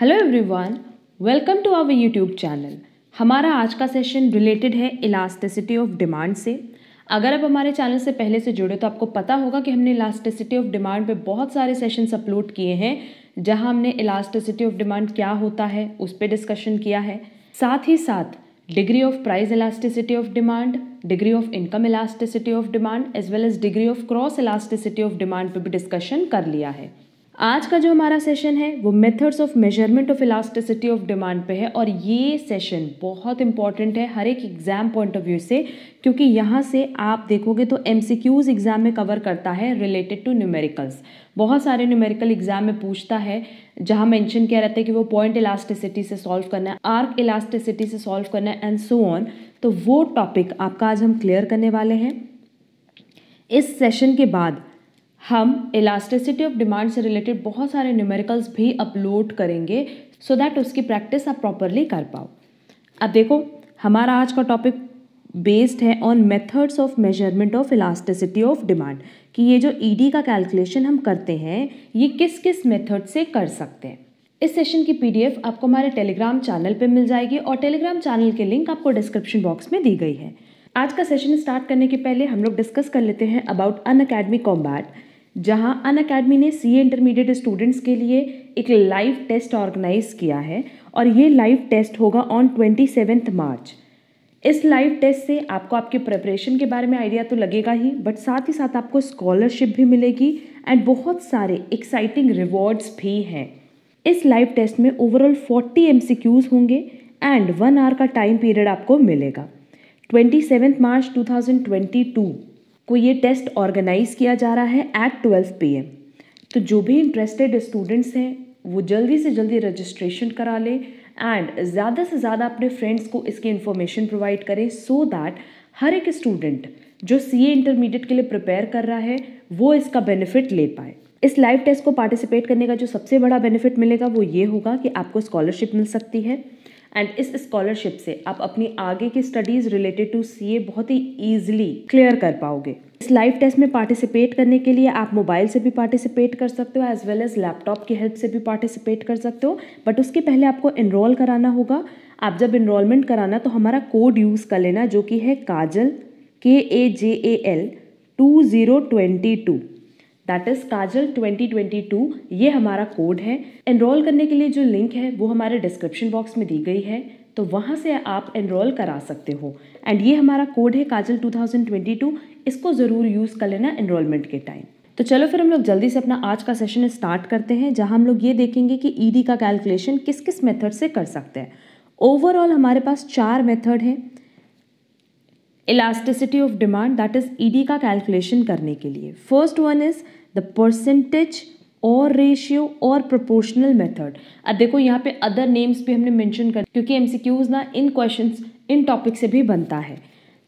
Hello everyone welcome to our YouTube channel हमारा आज का सेशन रिलेटेड है इलास्टिसिटी ऑफ डिमांड से अगर आप हमारे चैनल से पहले से जुड़े तो आपको पता होगा कि हमने इलास्टिसिटी ऑफ डिमांड पे बहुत सारे सेशंस अपलोड किए हैं जहां हमने इलास्टिसिटी ऑफ डिमांड क्या होता है उस पर डिस्कशन किया है साथ ही साथ degree of price elasticity of demand degree of income elasticity of demand as well as degree of cross elasticity of demand पर भी डिस्कशन कर लिया है आज का जो हमारा सेशन है वो methods of measurement of elasticity of demand पे है और ये सेशन बहुत इंपॉर्टेंट है हर एक एग्ज़ाम पॉइंट ऑफ व्यू से क्योंकि यहाँ से आप देखोगे तो एम एग्ज़ाम में कवर करता है रिलेटेड टू न्यूमेरिकल्स बहुत सारे न्यूमेरिकल एग्ज़ाम में पूछता है जहाँ मैंशन किया रहता है कि वो पॉइंट इलास्टिसिटी से सॉल्व करना है आर्क इलास्टिसिटी से सॉल्व करना है एंड सो ऑन तो वो टॉपिक आपका आज हम क्लियर करने वाले हैं इस सेशन के बाद हम इलास्टिसिटी ऑफ डिमांड से रिलेटेड बहुत सारे न्यूमेरिकल्स भी अपलोड करेंगे सो so दैट उसकी प्रैक्टिस आप प्रॉपरली कर पाओ अब देखो हमारा आज का टॉपिक बेस्ड है on methods of measurement of elasticity of demand कि ये जो ईडी e का कैलकुलेशन हम करते हैं ये किस किस मेथड से कर सकते हैं इस सेशन की पीडीएफ आपको हमारे टेलीग्राम चैनल पे मिल जाएगी और टेलीग्राम चैनल के लिंक आपको डिस्क्रिप्शन बॉक्स में दी गई है आज का सेशन स्टार्ट करने के पहले हम लोग डिस्कस कर लेते हैं अबाउट अन अकेडमी कॉम्बैट जहां अन अकेडमी ने सी इंटरमीडिएट स्टूडेंट्स के लिए एक लाइव टेस्ट ऑर्गेनाइज किया है और ये लाइव टेस्ट होगा ऑन ट्वेंटी मार्च इस लाइव टेस्ट से आपको आपके प्रिपरेशन के बारे में आइडिया तो लगेगा ही बट साथ ही साथ आपको स्कॉलरशिप भी मिलेगी एंड बहुत सारे एक्साइटिंग रिवॉर्ड्स भी हैं इस लाइव टेस्ट में ओवरऑल 40 एमसीक्यूज होंगे एंड वन आवर का टाइम पीरियड आपको मिलेगा ट्वेंटी मार्च 2022 को ये टेस्ट ऑर्गेनाइज किया जा रहा है एट ट्वेल्व पी एम तो जो भी इंटरेस्टेड स्टूडेंट्स हैं वो जल्दी से जल्दी रजिस्ट्रेशन करा लें एंड ज़्यादा से ज़्यादा अपने फ्रेंड्स को इसकी इन्फॉर्मेशन प्रोवाइड करें सो so दैट हर एक स्टूडेंट जो सी ए इंटरमीडिएट के लिए प्रिपेयर कर रहा है वो इसका बेनिफिट ले पाए इस लाइव टेस्ट को पार्टिसिपेट करने का जो सबसे बड़ा बेनिफिट मिलेगा वो ये होगा कि आपको स्कॉलरशिप मिल सकती है एंड इस स्कॉलरशिप से आप अपनी आगे की स्टडीज़ रिलेटेड टू सीए बहुत ही ईजिली क्लियर कर पाओगे इस लाइव टेस्ट में पार्टिसिपेट करने के लिए आप मोबाइल से भी पार्टिसिपेट कर सकते हो एज वेल एज लैपटॉप की हेल्प से भी पार्टिसिपेट कर सकते हो बट उसके पहले आपको इनरोल कराना होगा आप जब इनरोलमेंट कराना तो हमारा कोड यूज़ कर लेना जो कि है Kajal K A J A L two zero twenty two that is Kajal 2022 ये हमारा कोड है एनरोल करने के लिए जो लिंक है वो हमारे डिस्क्रिप्शन बॉक्स में दी गई है तो वहाँ से आप एनरोल करा सकते हो एंड ये हमारा कोड है काजल 2022 इसको ज़रूर यूज़ कर लेना एनरोलमेंट के टाइम तो चलो फिर हम लोग जल्दी से अपना आज का सेशन स्टार्ट करते हैं जहाँ हम लोग ये देखेंगे कि ईडी e का कैलकुलेशन किस किस मेथड से कर सकते हैं ओवरऑल हमारे पास चार मेथड हैं elasticity of demand that is ED का कैलकुलेशन करने के लिए first one is the percentage or ratio or proportional method अब देखो यहाँ पे अदर नेम्स भी हमने मेंशन कर क्योंकि एमसीक्यूज ना इन क्वेश्चंस इन टॉपिक से भी बनता है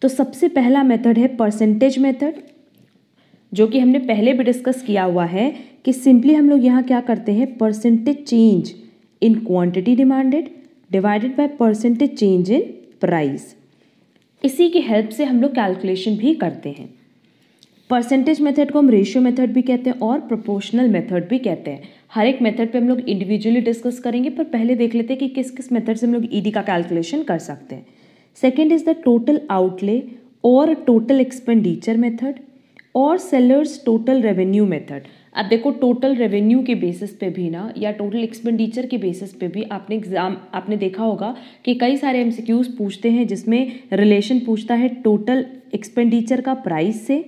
तो सबसे पहला मेथड है परसेंटेज मेथड जो कि हमने पहले भी डिस्कस किया हुआ है कि सिंपली हम लोग यहाँ क्या करते हैं percentage change in quantity demanded divided by percentage change in price इसी की हेल्प से हम लोग कैलकुलेशन भी करते हैं परसेंटेज मेथड को हम रेशियो मेथड भी कहते हैं और प्रोपोर्शनल मेथड भी कहते हैं हर एक मेथड पे हम लोग इंडिविजुअली डिस्कस करेंगे पर पहले देख लेते हैं कि किस किस मेथड से हम लोग ईडी का कैलकुलेशन कर सकते हैं second is the total outlay और टोटल एक्सपेंडिचर मेथड और सेलर्स टोटल रेवेन्यू मेथड अब देखो टोटल रेवेन्यू के बेसिस पे भी ना या टोटल एक्सपेंडिचर के बेसिस पे भी आपने एग्जाम आपने देखा होगा कि कई सारे एमसीक्यूज पूछते हैं जिसमें रिलेशन पूछता है टोटल एक्सपेंडिचर का प्राइस से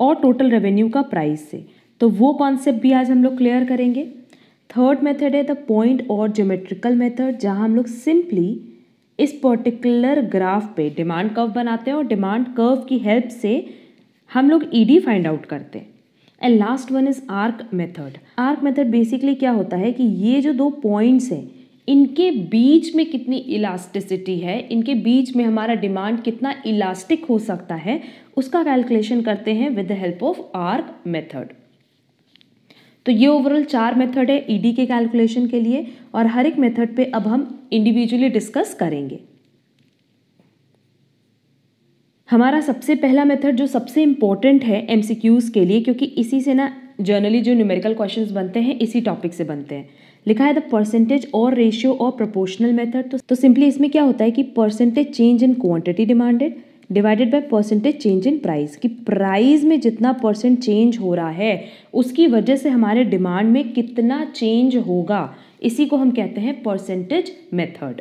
और टोटल रेवेन्यू का प्राइस से तो वो कॉन्सेप्ट भी आज हम लोग क्लियर करेंगे थर्ड मेथड है द पॉइंट और ज्योमेट्रिकल मेथड जहाँ हम लोग सिंपली इस पर्टिकुलर ग्राफ पे डिमांड कर्व बनाते हैं और डिमांड कर्व की हेल्प से हम लोग ईडी फाइंड आउट करते हैं and last one is arc method arc method basically क्या होता है कि ये जो दो पॉइंट्स हैं इनके बीच में कितनी इलास्टिसिटी है इनके बीच में हमारा डिमांड कितना इलास्टिक हो सकता है उसका कैलकुलेशन करते हैं with the help of arc method तो ये ओवरऑल चार मेथड है ईडी के कैलकुलेशन के लिए और हर एक मेथड पे अब हम इंडिविजुअली डिस्कस करेंगे हमारा सबसे पहला मेथड जो सबसे इंपॉर्टेंट है एमसीक्यूज़ के लिए क्योंकि इसी से ना जर्नली जो न्यूमेरिकल क्वेश्चंस बनते हैं इसी टॉपिक से बनते हैं लिखा है the percentage or ratio or proportional method तो, तो सिंपली इसमें क्या होता है कि percentage change in quantity demanded divided by percentage change in price कि प्राइस में जितना परसेंट चेंज हो रहा है उसकी वजह से हमारे डिमांड में कितना चेंज होगा इसी को हम कहते हैं परसेंटेज मेथड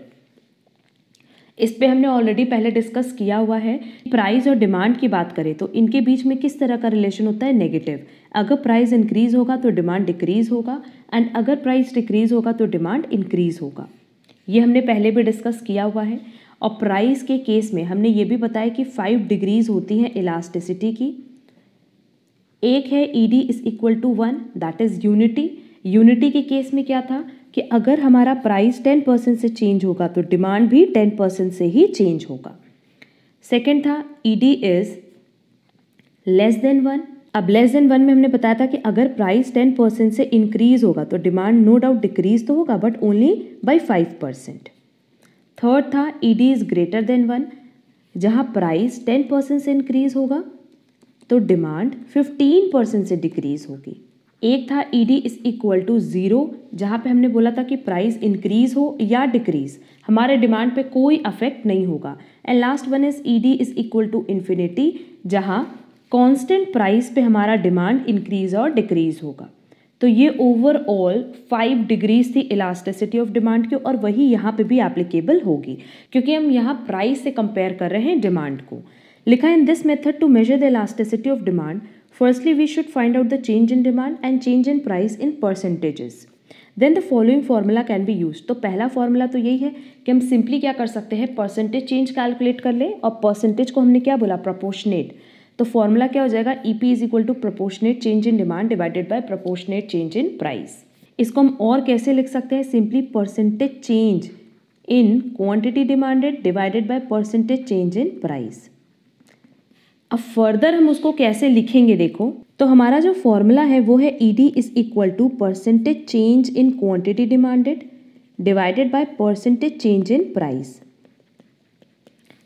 इस पे हमने ऑलरेडी पहले डिस्कस किया हुआ है प्राइस और डिमांड की बात करें तो इनके बीच में किस तरह का रिलेशन होता है नेगेटिव अगर प्राइस इंक्रीज़ होगा तो डिमांड डिक्रीज़ होगा एंड अगर प्राइस डिक्रीज़ होगा तो डिमांड इंक्रीज़ होगा ये हमने पहले भी डिस्कस किया हुआ है और प्राइस के केस में हमने ये भी बताया कि फाइव डिग्रीज़ होती हैं इलास्टिसिटी की एक है E D is equal to one that is unity unity के केस में क्या था कि अगर हमारा प्राइस टेन परसेंट से चेंज होगा तो डिमांड भी टेन परसेंट से ही चेंज होगा सेकेंड था E D is less than one अब लेस देन वन में हमने बताया था कि अगर प्राइस टेन परसेंट से इंक्रीज होगा तो डिमांड नो डाउट डिक्रीज तो होगा but only by five percent third था E D is greater than one जहाँ प्राइस टेन परसेंट से इंक्रीज होगा तो डिमांड फिफ्टीन परसेंट से डिक्रीज होगी एक था E D is equal to zero जहाँ पे हमने बोला था कि प्राइस इंक्रीज़ हो या डिक्रीज़ हमारे डिमांड पे कोई अफेक्ट नहीं होगा and last one is E D is equal to infinity जहाँ कांस्टेंट प्राइस पे हमारा डिमांड इंक्रीज और डिक्रीज होगा तो ये ओवरऑल फाइव डिग्रीज थी इलास्टिसिटी ऑफ डिमांड की और वही यहाँ पे भी एप्लीकेबल होगी क्योंकि हम यहाँ प्राइस से कंपेयर कर रहे हैं डिमांड को लिखा in this method to measure the elasticity of demand firstly we should find out the change in demand and change in price in percentages then the following formula can be use तो पहला formula तो यही है कि हम simply क्या कर सकते हैं परसेंटेज चेंज कैलकुलेट कर लें और परसेंटेज को हमने क्या बोला प्रपोर्शनेट तो फॉर्मूला क्या हो जाएगा E P is equal to proportionate change in demand divided by proportionate change in price इसको हम और कैसे लिख सकते हैं simply percentage change in quantity demanded divided by percentage change in price अब फर्दर हम उसको कैसे लिखेंगे देखो तो हमारा जो फॉर्मूला है वो है E D is equal to percentage change in quantity demanded divided by percentage change in price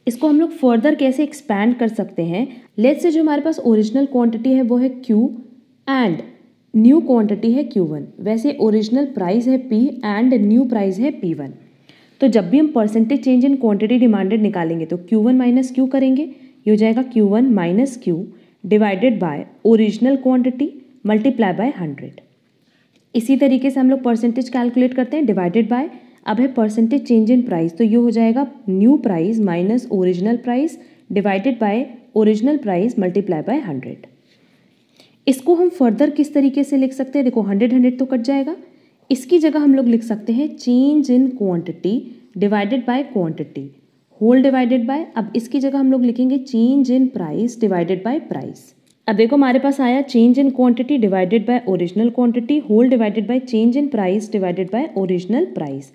इसको हम लोग फर्दर कैसे एक्सपैंड कर सकते हैं लेट से जो हमारे पास ओरिजिनल क्वांटिटी है वो है क्यू एंड न्यू क्वांटिटी है क्यू वन वैसे ओरिजिनल प्राइस है पी एंड न्यू प्राइस है पी वन तो जब भी हम percentage change in quantity demanded निकालेंगे तो क्यू वन माइनस क्यू करेंगे ये हो जाएगा Q one minus Q divided by original quantity multiply by hundred इसी तरीके से हम लोग परसेंटेज कैलकुलेट करते हैं डिवाइडेड बाय अब है परसेंटेज चेंज इन प्राइस तो ये हो जाएगा new price minus original price divided by original price multiply by hundred इसको हम फर्दर किस तरीके से लिख सकते हैं देखो हंड्रेड हंड्रेड तो कट जाएगा इसकी जगह हम लोग लिख सकते हैं change in quantity divided by quantity whole divided by अब इसकी जगह हम लोग लिखेंगे change in price divided by price अब देखो हमारे पास आया change in quantity divided by original quantity whole divided by change in price divided by original price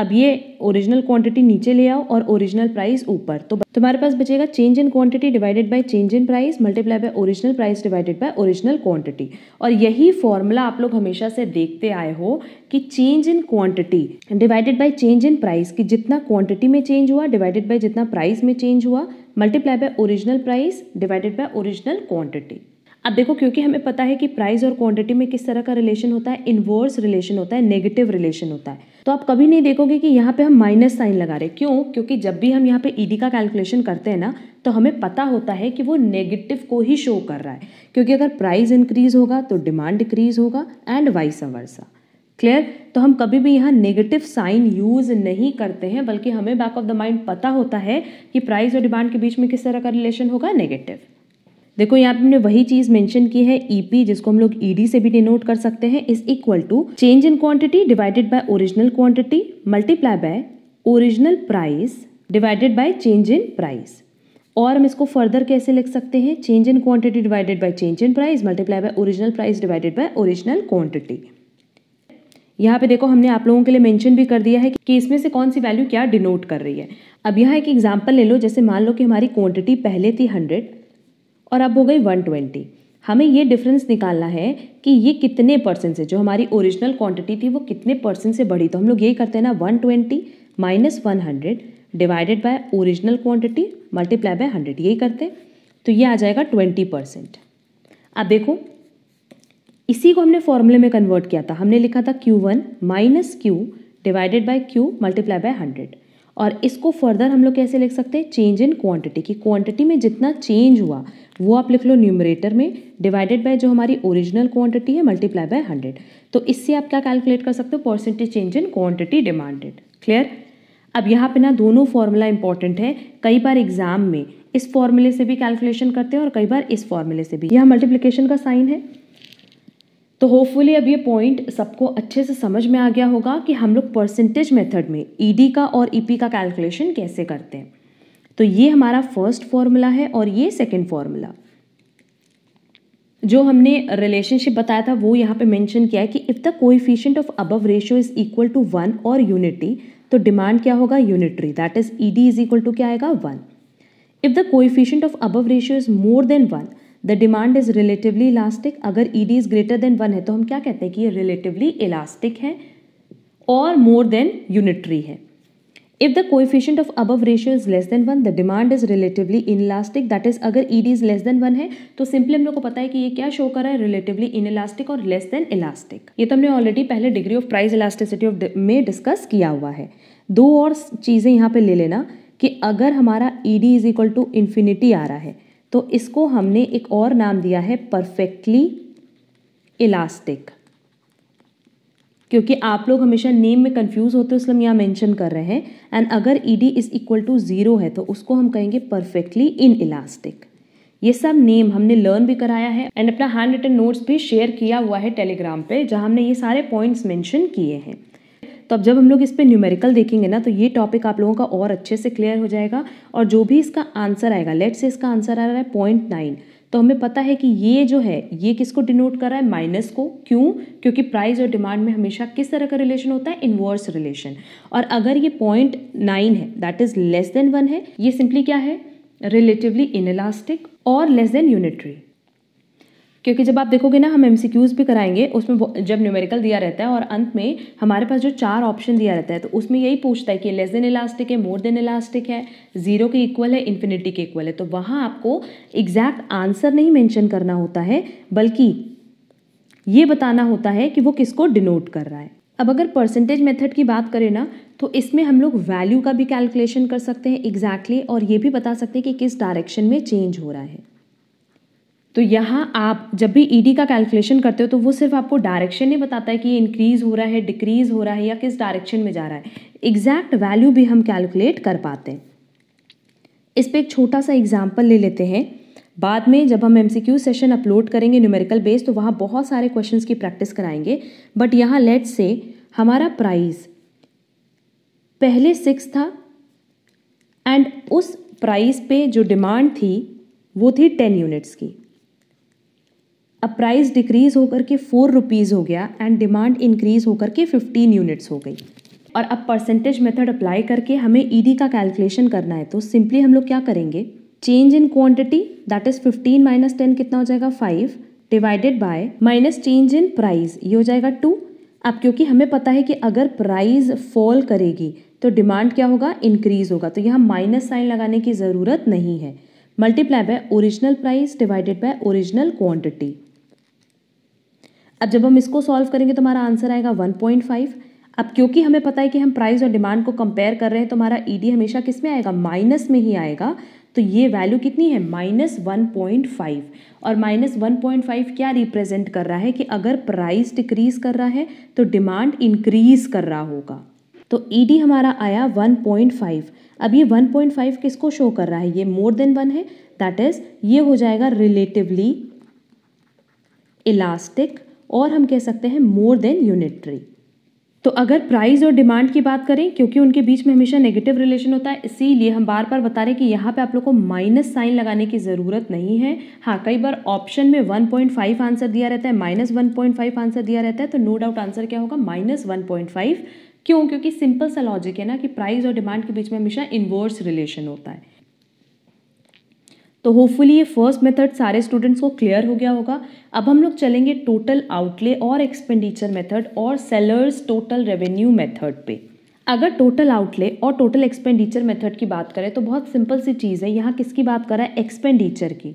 अब ये ओरिजिनल क्वांटिटी नीचे ले आओ और ओरिजिनल प्राइस ऊपर तो तुम्हारे पास बचेगा change in quantity divided by change in price multiply by original price divided by original quantity और यही फॉर्मूला आप लोग हमेशा से देखते आए हो कि change in quantity divided by change in price कि जितना क्वांटिटी में चेंज हुआ डिवाइडेड बाय जितना प्राइस में चेंज हुआ multiply by original price divided by original quantity अब देखो क्योंकि हमें पता है कि प्राइस और क्वांटिटी में किस तरह का रिलेशन होता है इन्वर्स रिलेशन होता है नेगेटिव रिलेशन होता है तो आप कभी नहीं देखोगे कि यहाँ पे हम माइनस साइन लगा रहे क्यों क्योंकि जब भी हम यहाँ पे ईडी का कैलकुलेशन करते हैं ना तो हमें पता होता है कि वो नेगेटिव को ही शो कर रहा है क्योंकि अगर प्राइस इंक्रीज होगा तो डिमांड डिक्रीज होगा एंड वाइस वर्सा क्लियर तो हम कभी भी यहाँ नेगेटिव साइन यूज़ नहीं करते हैं बल्कि हमें बैक ऑफ द माइंड पता होता है कि प्राइस और डिमांड के बीच में किस तरह का रिलेशन होगा नेगेटिव देखो यहाँ पे हमने वही चीज मेंशन की है ईपी e जिसको हम लोग ईडी e से भी डिनोट कर सकते हैं is equal to change in quantity divided by original quantity multiply by original price divided by change in price और हम इसको फर्दर कैसे लिख सकते हैं change in quantity divided by change in price multiply by original price divided by original quantity यहाँ पे देखो हमने आप लोगों के लिए मेंशन भी कर दिया है कि इसमें से कौन सी वैल्यू क्या डिनोट कर रही है अब यहाँ एक एग्जाम्पल ले लो जैसे मान लो कि हमारी क्वांटिटी पहले थी हंड्रेड और अब हो गई वन ट्वेंटी हमें ये डिफरेंस निकालना है कि ये कितने परसेंट से जो हमारी ओरिजिनल क्वांटिटी थी वो कितने परसेंट से बढ़ी तो हम लोग यही करते हैं ना one twenty minus one hundred divided by original quantity multiply by hundred यही करते हैं तो ये आ जाएगा ट्वेंटी परसेंट अब देखो इसी को हमने फॉर्मूले में कन्वर्ट किया था हमने लिखा था Q one minus Q divided by Q multiply by hundred और इसको फर्दर हम लोग कैसे लिख सकते हैं चेंज इन क्वांटिटी कि क्वांटिटी में जितना चेंज हुआ वो आप लिख लो न्यूमरेटर में डिवाइडेड बाय जो हमारी ओरिजिनल क्वांटिटी है मल्टीप्लाई बाय हंड्रेड तो इससे आप क्या कैलकुलेट कर सकते हो percentage change in quantity demanded clear अब यहाँ पे ना दोनों फॉर्मूला इंपॉर्टेंट है कई बार एग्जाम में इस फॉर्मूले से भी कैलकुलेशन करते हैं और कई बार इस फॉर्मूले से भी यह मल्टीप्लीकेशन का साइन है तो होपफुली अब ये पॉइंट सबको अच्छे से समझ में आ गया होगा कि हम लोग परसेंटेज मेथड में ईडी e का और ईपी e का कैलकुलेशन कैसे करते हैं तो ये हमारा फर्स्ट फॉर्मूला है और ये सेकेंड फॉर्मूला जो हमने रिलेशनशिप बताया था वो यहाँ पे मेंशन किया है कि if the coefficient of above ratio is equal to one or unity तो डिमांड क्या होगा unitary that is E D is equal to क्या आएगा one if the coefficient of above ratio is more than one the demand is relatively elastic अगर E D is greater than one है तो हम क्या कहते हैं कि ये रिलेटिवली इलास्टिक है और मोर देन यूनिटरी है if the coefficient of above ratio is less than one the demand is relatively inelastic that is अगर ED is less than one है तो सिंपली हम लोग को पता है कि ये क्या शो कर रहा है इन इलास्टिक और लेस देन इलास्टिक ये तो हमने ऑलरेडी पहले degree of price elasticity of में डिस्कस किया हुआ है दो और चीज़ें यहाँ पे ले लेना कि अगर हमारा E D is equal to infinity आ रहा है तो इसको हमने एक और नाम दिया है परफेक्टली इलास्टिक क्योंकि आप लोग हमेशा नेम में कंफ्यूज होते हो इसलिए हम यहाँ मेंशन कर रहे हैं एंड अगर E D is equal to zero है तो उसको हम कहेंगे परफेक्टली इन इलास्टिक ये सब नेम हमने लर्न भी कराया है एंड अपना हैंड रिटन नोट्स भी शेयर किया हुआ है टेलीग्राम पे जहाँ हमने ये सारे पॉइंट्स मेंशन किए हैं तो अब जब हम लोग इस पर न्यूमेरिकल देखेंगे ना तो ये टॉपिक आप लोगों का और अच्छे से क्लियर हो जाएगा और जो भी इसका आंसर आएगा लेट से इसका आंसर आ रहा है पॉइंट नाइन तो हमें पता है कि ये जो है ये किसको डिनोट कर रहा है माइनस को क्यों क्योंकि प्राइस और डिमांड में हमेशा किस तरह का रिलेशन होता है इनवर्स रिलेशन और अगर ये पॉइंट नाइन है that is less than one है ये सिंपली क्या है रिलेटिवली इनलास्टिक और लेस देन यूनिटरी क्योंकि जब आप देखोगे ना हम एम भी कराएंगे उसमें जब न्यूमेरिकल दिया रहता है और अंत में हमारे पास जो चार ऑप्शन दिया रहता है तो उसमें यही पूछता है कि लेस देन इलास्टिक है मोर देन इलास्टिक है जीरो के इक्वल है इन्फिनिटी के इक्वल है तो वहाँ आपको एग्जैक्ट आंसर नहीं मैंशन करना होता है बल्कि ये बताना होता है कि वो किसको डिनोट कर रहा है अब अगर परसेंटेज मेथड की बात करें ना तो इसमें हम लोग वैल्यू का भी कैलकुलेशन कर सकते हैं एग्जैक्टली exactly, और ये भी बता सकते हैं कि किस डायरेक्शन में चेंज हो रहा है तो यहाँ आप जब भी ई e का कैलकुलेशन करते हो तो वो सिर्फ आपको डायरेक्शन नहीं बताता है कि ये इंक्रीज़ हो रहा है डिक्रीज़ हो रहा है या किस डायरेक्शन में जा रहा है एग्जैक्ट वैल्यू भी हम कैलकुलेट कर पाते हैं इस पर एक छोटा सा एग्जाम्पल ले लेते हैं बाद में जब हम एम सेशन अपलोड करेंगे न्यूमेरिकल बेस तो वहाँ बहुत सारे क्वेश्चन की प्रैक्टिस कराएंगे बट यहाँ लेट से हमारा प्राइस पहले सिक्स था एंड उस प्राइस पे जो डिमांड थी वो थी टेन यूनिट्स की अब प्राइस डिक्रीज़ होकर के फोर रुपीज़ हो गया एंड डिमांड इंक्रीज़ होकर के फिफ्टीन यूनिट्स हो गई और अब परसेंटेज मेथड अप्लाई करके हमें ईडी e का कैलकुलेशन करना है तो सिंपली हम लोग क्या करेंगे change in quantity that is fifteen minus ten कितना हो जाएगा five divided by minus change in price ये हो जाएगा टू अब क्योंकि हमें पता है कि अगर प्राइस फॉल करेगी तो डिमांड क्या होगा इंक्रीज़ होगा तो यहाँ माइनस साइन लगाने की ज़रूरत नहीं है multiply by original price divided by original quantity अब जब हम इसको सॉल्व करेंगे तो हमारा आंसर आएगा 1.5 अब क्योंकि हमें पता है कि हम प्राइस और डिमांड को कंपेयर कर रहे हैं तो हमारा ईडी e हमेशा किस में आएगा माइनस में ही आएगा तो ये वैल्यू कितनी है माइनस वन पॉइंट फाइव और माइनस वन पॉइंट फाइव क्या रिप्रेजेंट कर रहा है कि अगर प्राइस डिक्रीज कर रहा है तो डिमांड इंक्रीज कर रहा होगा तो ई e हमारा आया 1.5 अब ये 1.5 किसको शो कर रहा है ये मोर देन वन है दैट इज ये हो जाएगा रिलेटिवली इलास्टिक और हम कह सकते हैं मोर देन यूनिटरी तो अगर प्राइस और डिमांड की बात करें क्योंकि उनके बीच में हमेशा नेगेटिव रिलेशन होता है इसीलिए हम बार बार बता रहे हैं कि यहाँ पे आप लोग को माइनस साइन लगाने की ज़रूरत नहीं है हाँ कई बार ऑप्शन में 1.5 आंसर दिया रहता है माइनस वन आंसर दिया रहता है तो नो डाउट आंसर क्या होगा माइनस क्यों क्योंकि सिंपल सा लॉजिक है ना कि प्राइस और डिमांड के बीच में हमेशा इन्वर्स रिलेशन होता है तो होपफुली ये फर्स्ट मेथड सारे स्टूडेंट्स को क्लियर हो गया होगा अब हम लोग चलेंगे टोटल आउटले और एक्सपेंडिचर मेथड और सेलर्स टोटल रेवेन्यू मेथड पे अगर टोटल आउटले और टोटल एक्सपेंडिचर मेथड की बात करें तो बहुत सिंपल सी चीज़ है यहाँ किसकी बात करा है एक्सपेंडिचर की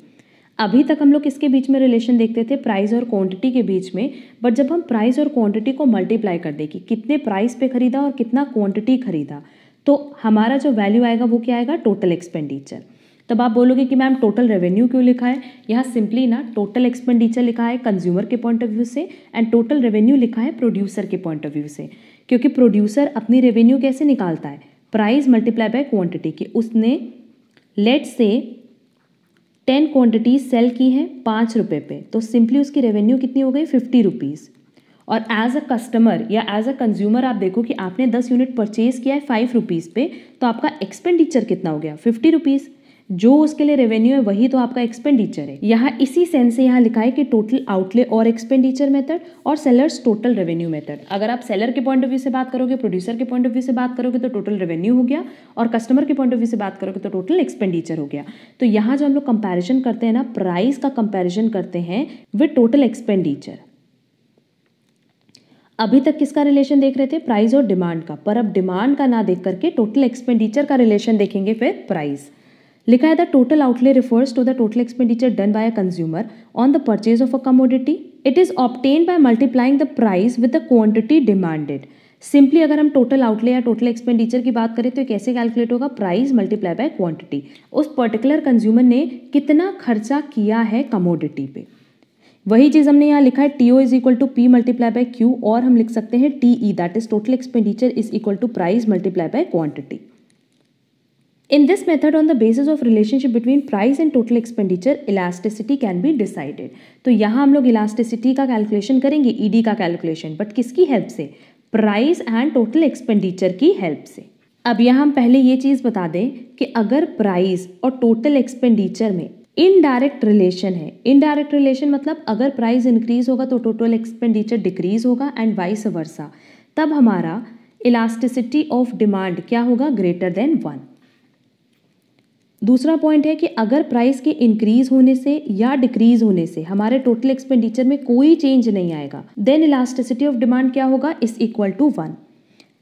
अभी तक हम लोग किसके बीच में रिलेशन देखते थे प्राइस और क्वांटिटी के बीच में बट जब हम प्राइस और क्वांटिटी को मल्टीप्लाई कर दें कि कितने प्राइस पे खरीदा और कितना क्वांटिटी खरीदा तो हमारा जो वैल्यू आएगा वो क्या आएगा टोटल एक्सपेंडिचर तब आप बोलोगे कि मैम टोटल रेवेन्यू क्यों लिखा है यहाँ सिंपली ना टोटल एक्सपेंडिचर लिखा है कंज्यूमर के पॉइंट ऑफ व्यू से एंड टोटल रेवेन्यू लिखा है प्रोड्यूसर के पॉइंट ऑफ व्यू से क्योंकि प्रोड्यूसर अपनी रेवेन्यू कैसे निकालता है प्राइस मल्टीप्लाई बाय क्वांटिटी की उसने लेट से टेन क्वांटिटीज सेल की हैं पाँच रुपये पे तो सिंपली उसकी रेवेन्यू कितनी हो गई फिफ्टी रुपीज़ और एज अ कस्टमर या एज अ कंज्यूमर आप देखो कि आपने दस यूनिट परचेज किया है फाइव रुपीज़ पे तो आपका एक्सपेंडिचर कितना हो गया फिफ्टी रुपीज़ जो उसके लिए रेवेन्यू है वही तो आपका एक्सपेंडिचर है यहाँ इसी सेंस से यहाँ लिखा है कि टोटल आउटले और एक्सपेंडिचर मेथड और सेलर्स टोटल रेवेन्यू मेथड अगर आप सेलर के पॉइंट ऑफ व्यू से बात करोगे प्रोड्यूसर के पॉइंट ऑफ व्यू से बात करोगे तो टोटल रेवेन्यू हो गया और कस्टमर के पॉइंट ऑफ व्यू से बात करोगे तो टोटल एक्सपेंडिचर हो गया तो यहाँ जो हम लोग कंपेरिजन करते हैं ना प्राइस का कंपेरिजन करते हैं विथ टोटल एक्सपेंडिचर अभी तक किसका रिलेशन देख रहे थे प्राइस और डिमांड का पर अब डिमांड का ना देख करके टोटल एक्सपेंडिचर का रिलेशन देखेंगे फिर प्राइस लिखा है the total outlay refers to the total expenditure done by a consumer on the purchase of a commodity it is obtained by multiplying the price with the quantity demanded simply अगर हम total outlay या total expenditure की बात करें तो कैसे calculate होगा price multiply by quantity उस पर्टिकुलर कंज्यूमर ने कितना खर्चा किया है कमोडिटी पे वही चीज़ हमने यहाँ लिखा है T O is equal to P multiply by Q और हम लिख सकते हैं T E that is total expenditure is equal to price multiply by quantity In this method, on the basis of relationship between price and total expenditure, elasticity can be decided. तो यहाँ हम लोग elasticity का calculation करेंगे ED का calculation, but किसकी help से Price and total expenditure की help से अब यहाँ हम पहले ये चीज़ बता दें कि अगर प्राइस और टोटल एक्सपेंडिचर में इनडायरेक्ट रिलेशन है इनडायरेक्ट रिलेशन मतलब अगर प्राइस इंक्रीज होगा तो टोटल एक्सपेंडिचर डिक्रीज होगा एंड वाइस वर्सा तब हमारा इलास्टिसिटी ऑफ डिमांड क्या होगा ग्रेटर देन वन दूसरा पॉइंट है कि अगर प्राइस के इंक्रीज होने से या डिक्रीज होने से हमारे टोटल एक्सपेंडिचर में कोई चेंज नहीं आएगा देन इलास्टिसिटी ऑफ डिमांड क्या होगा is equal to one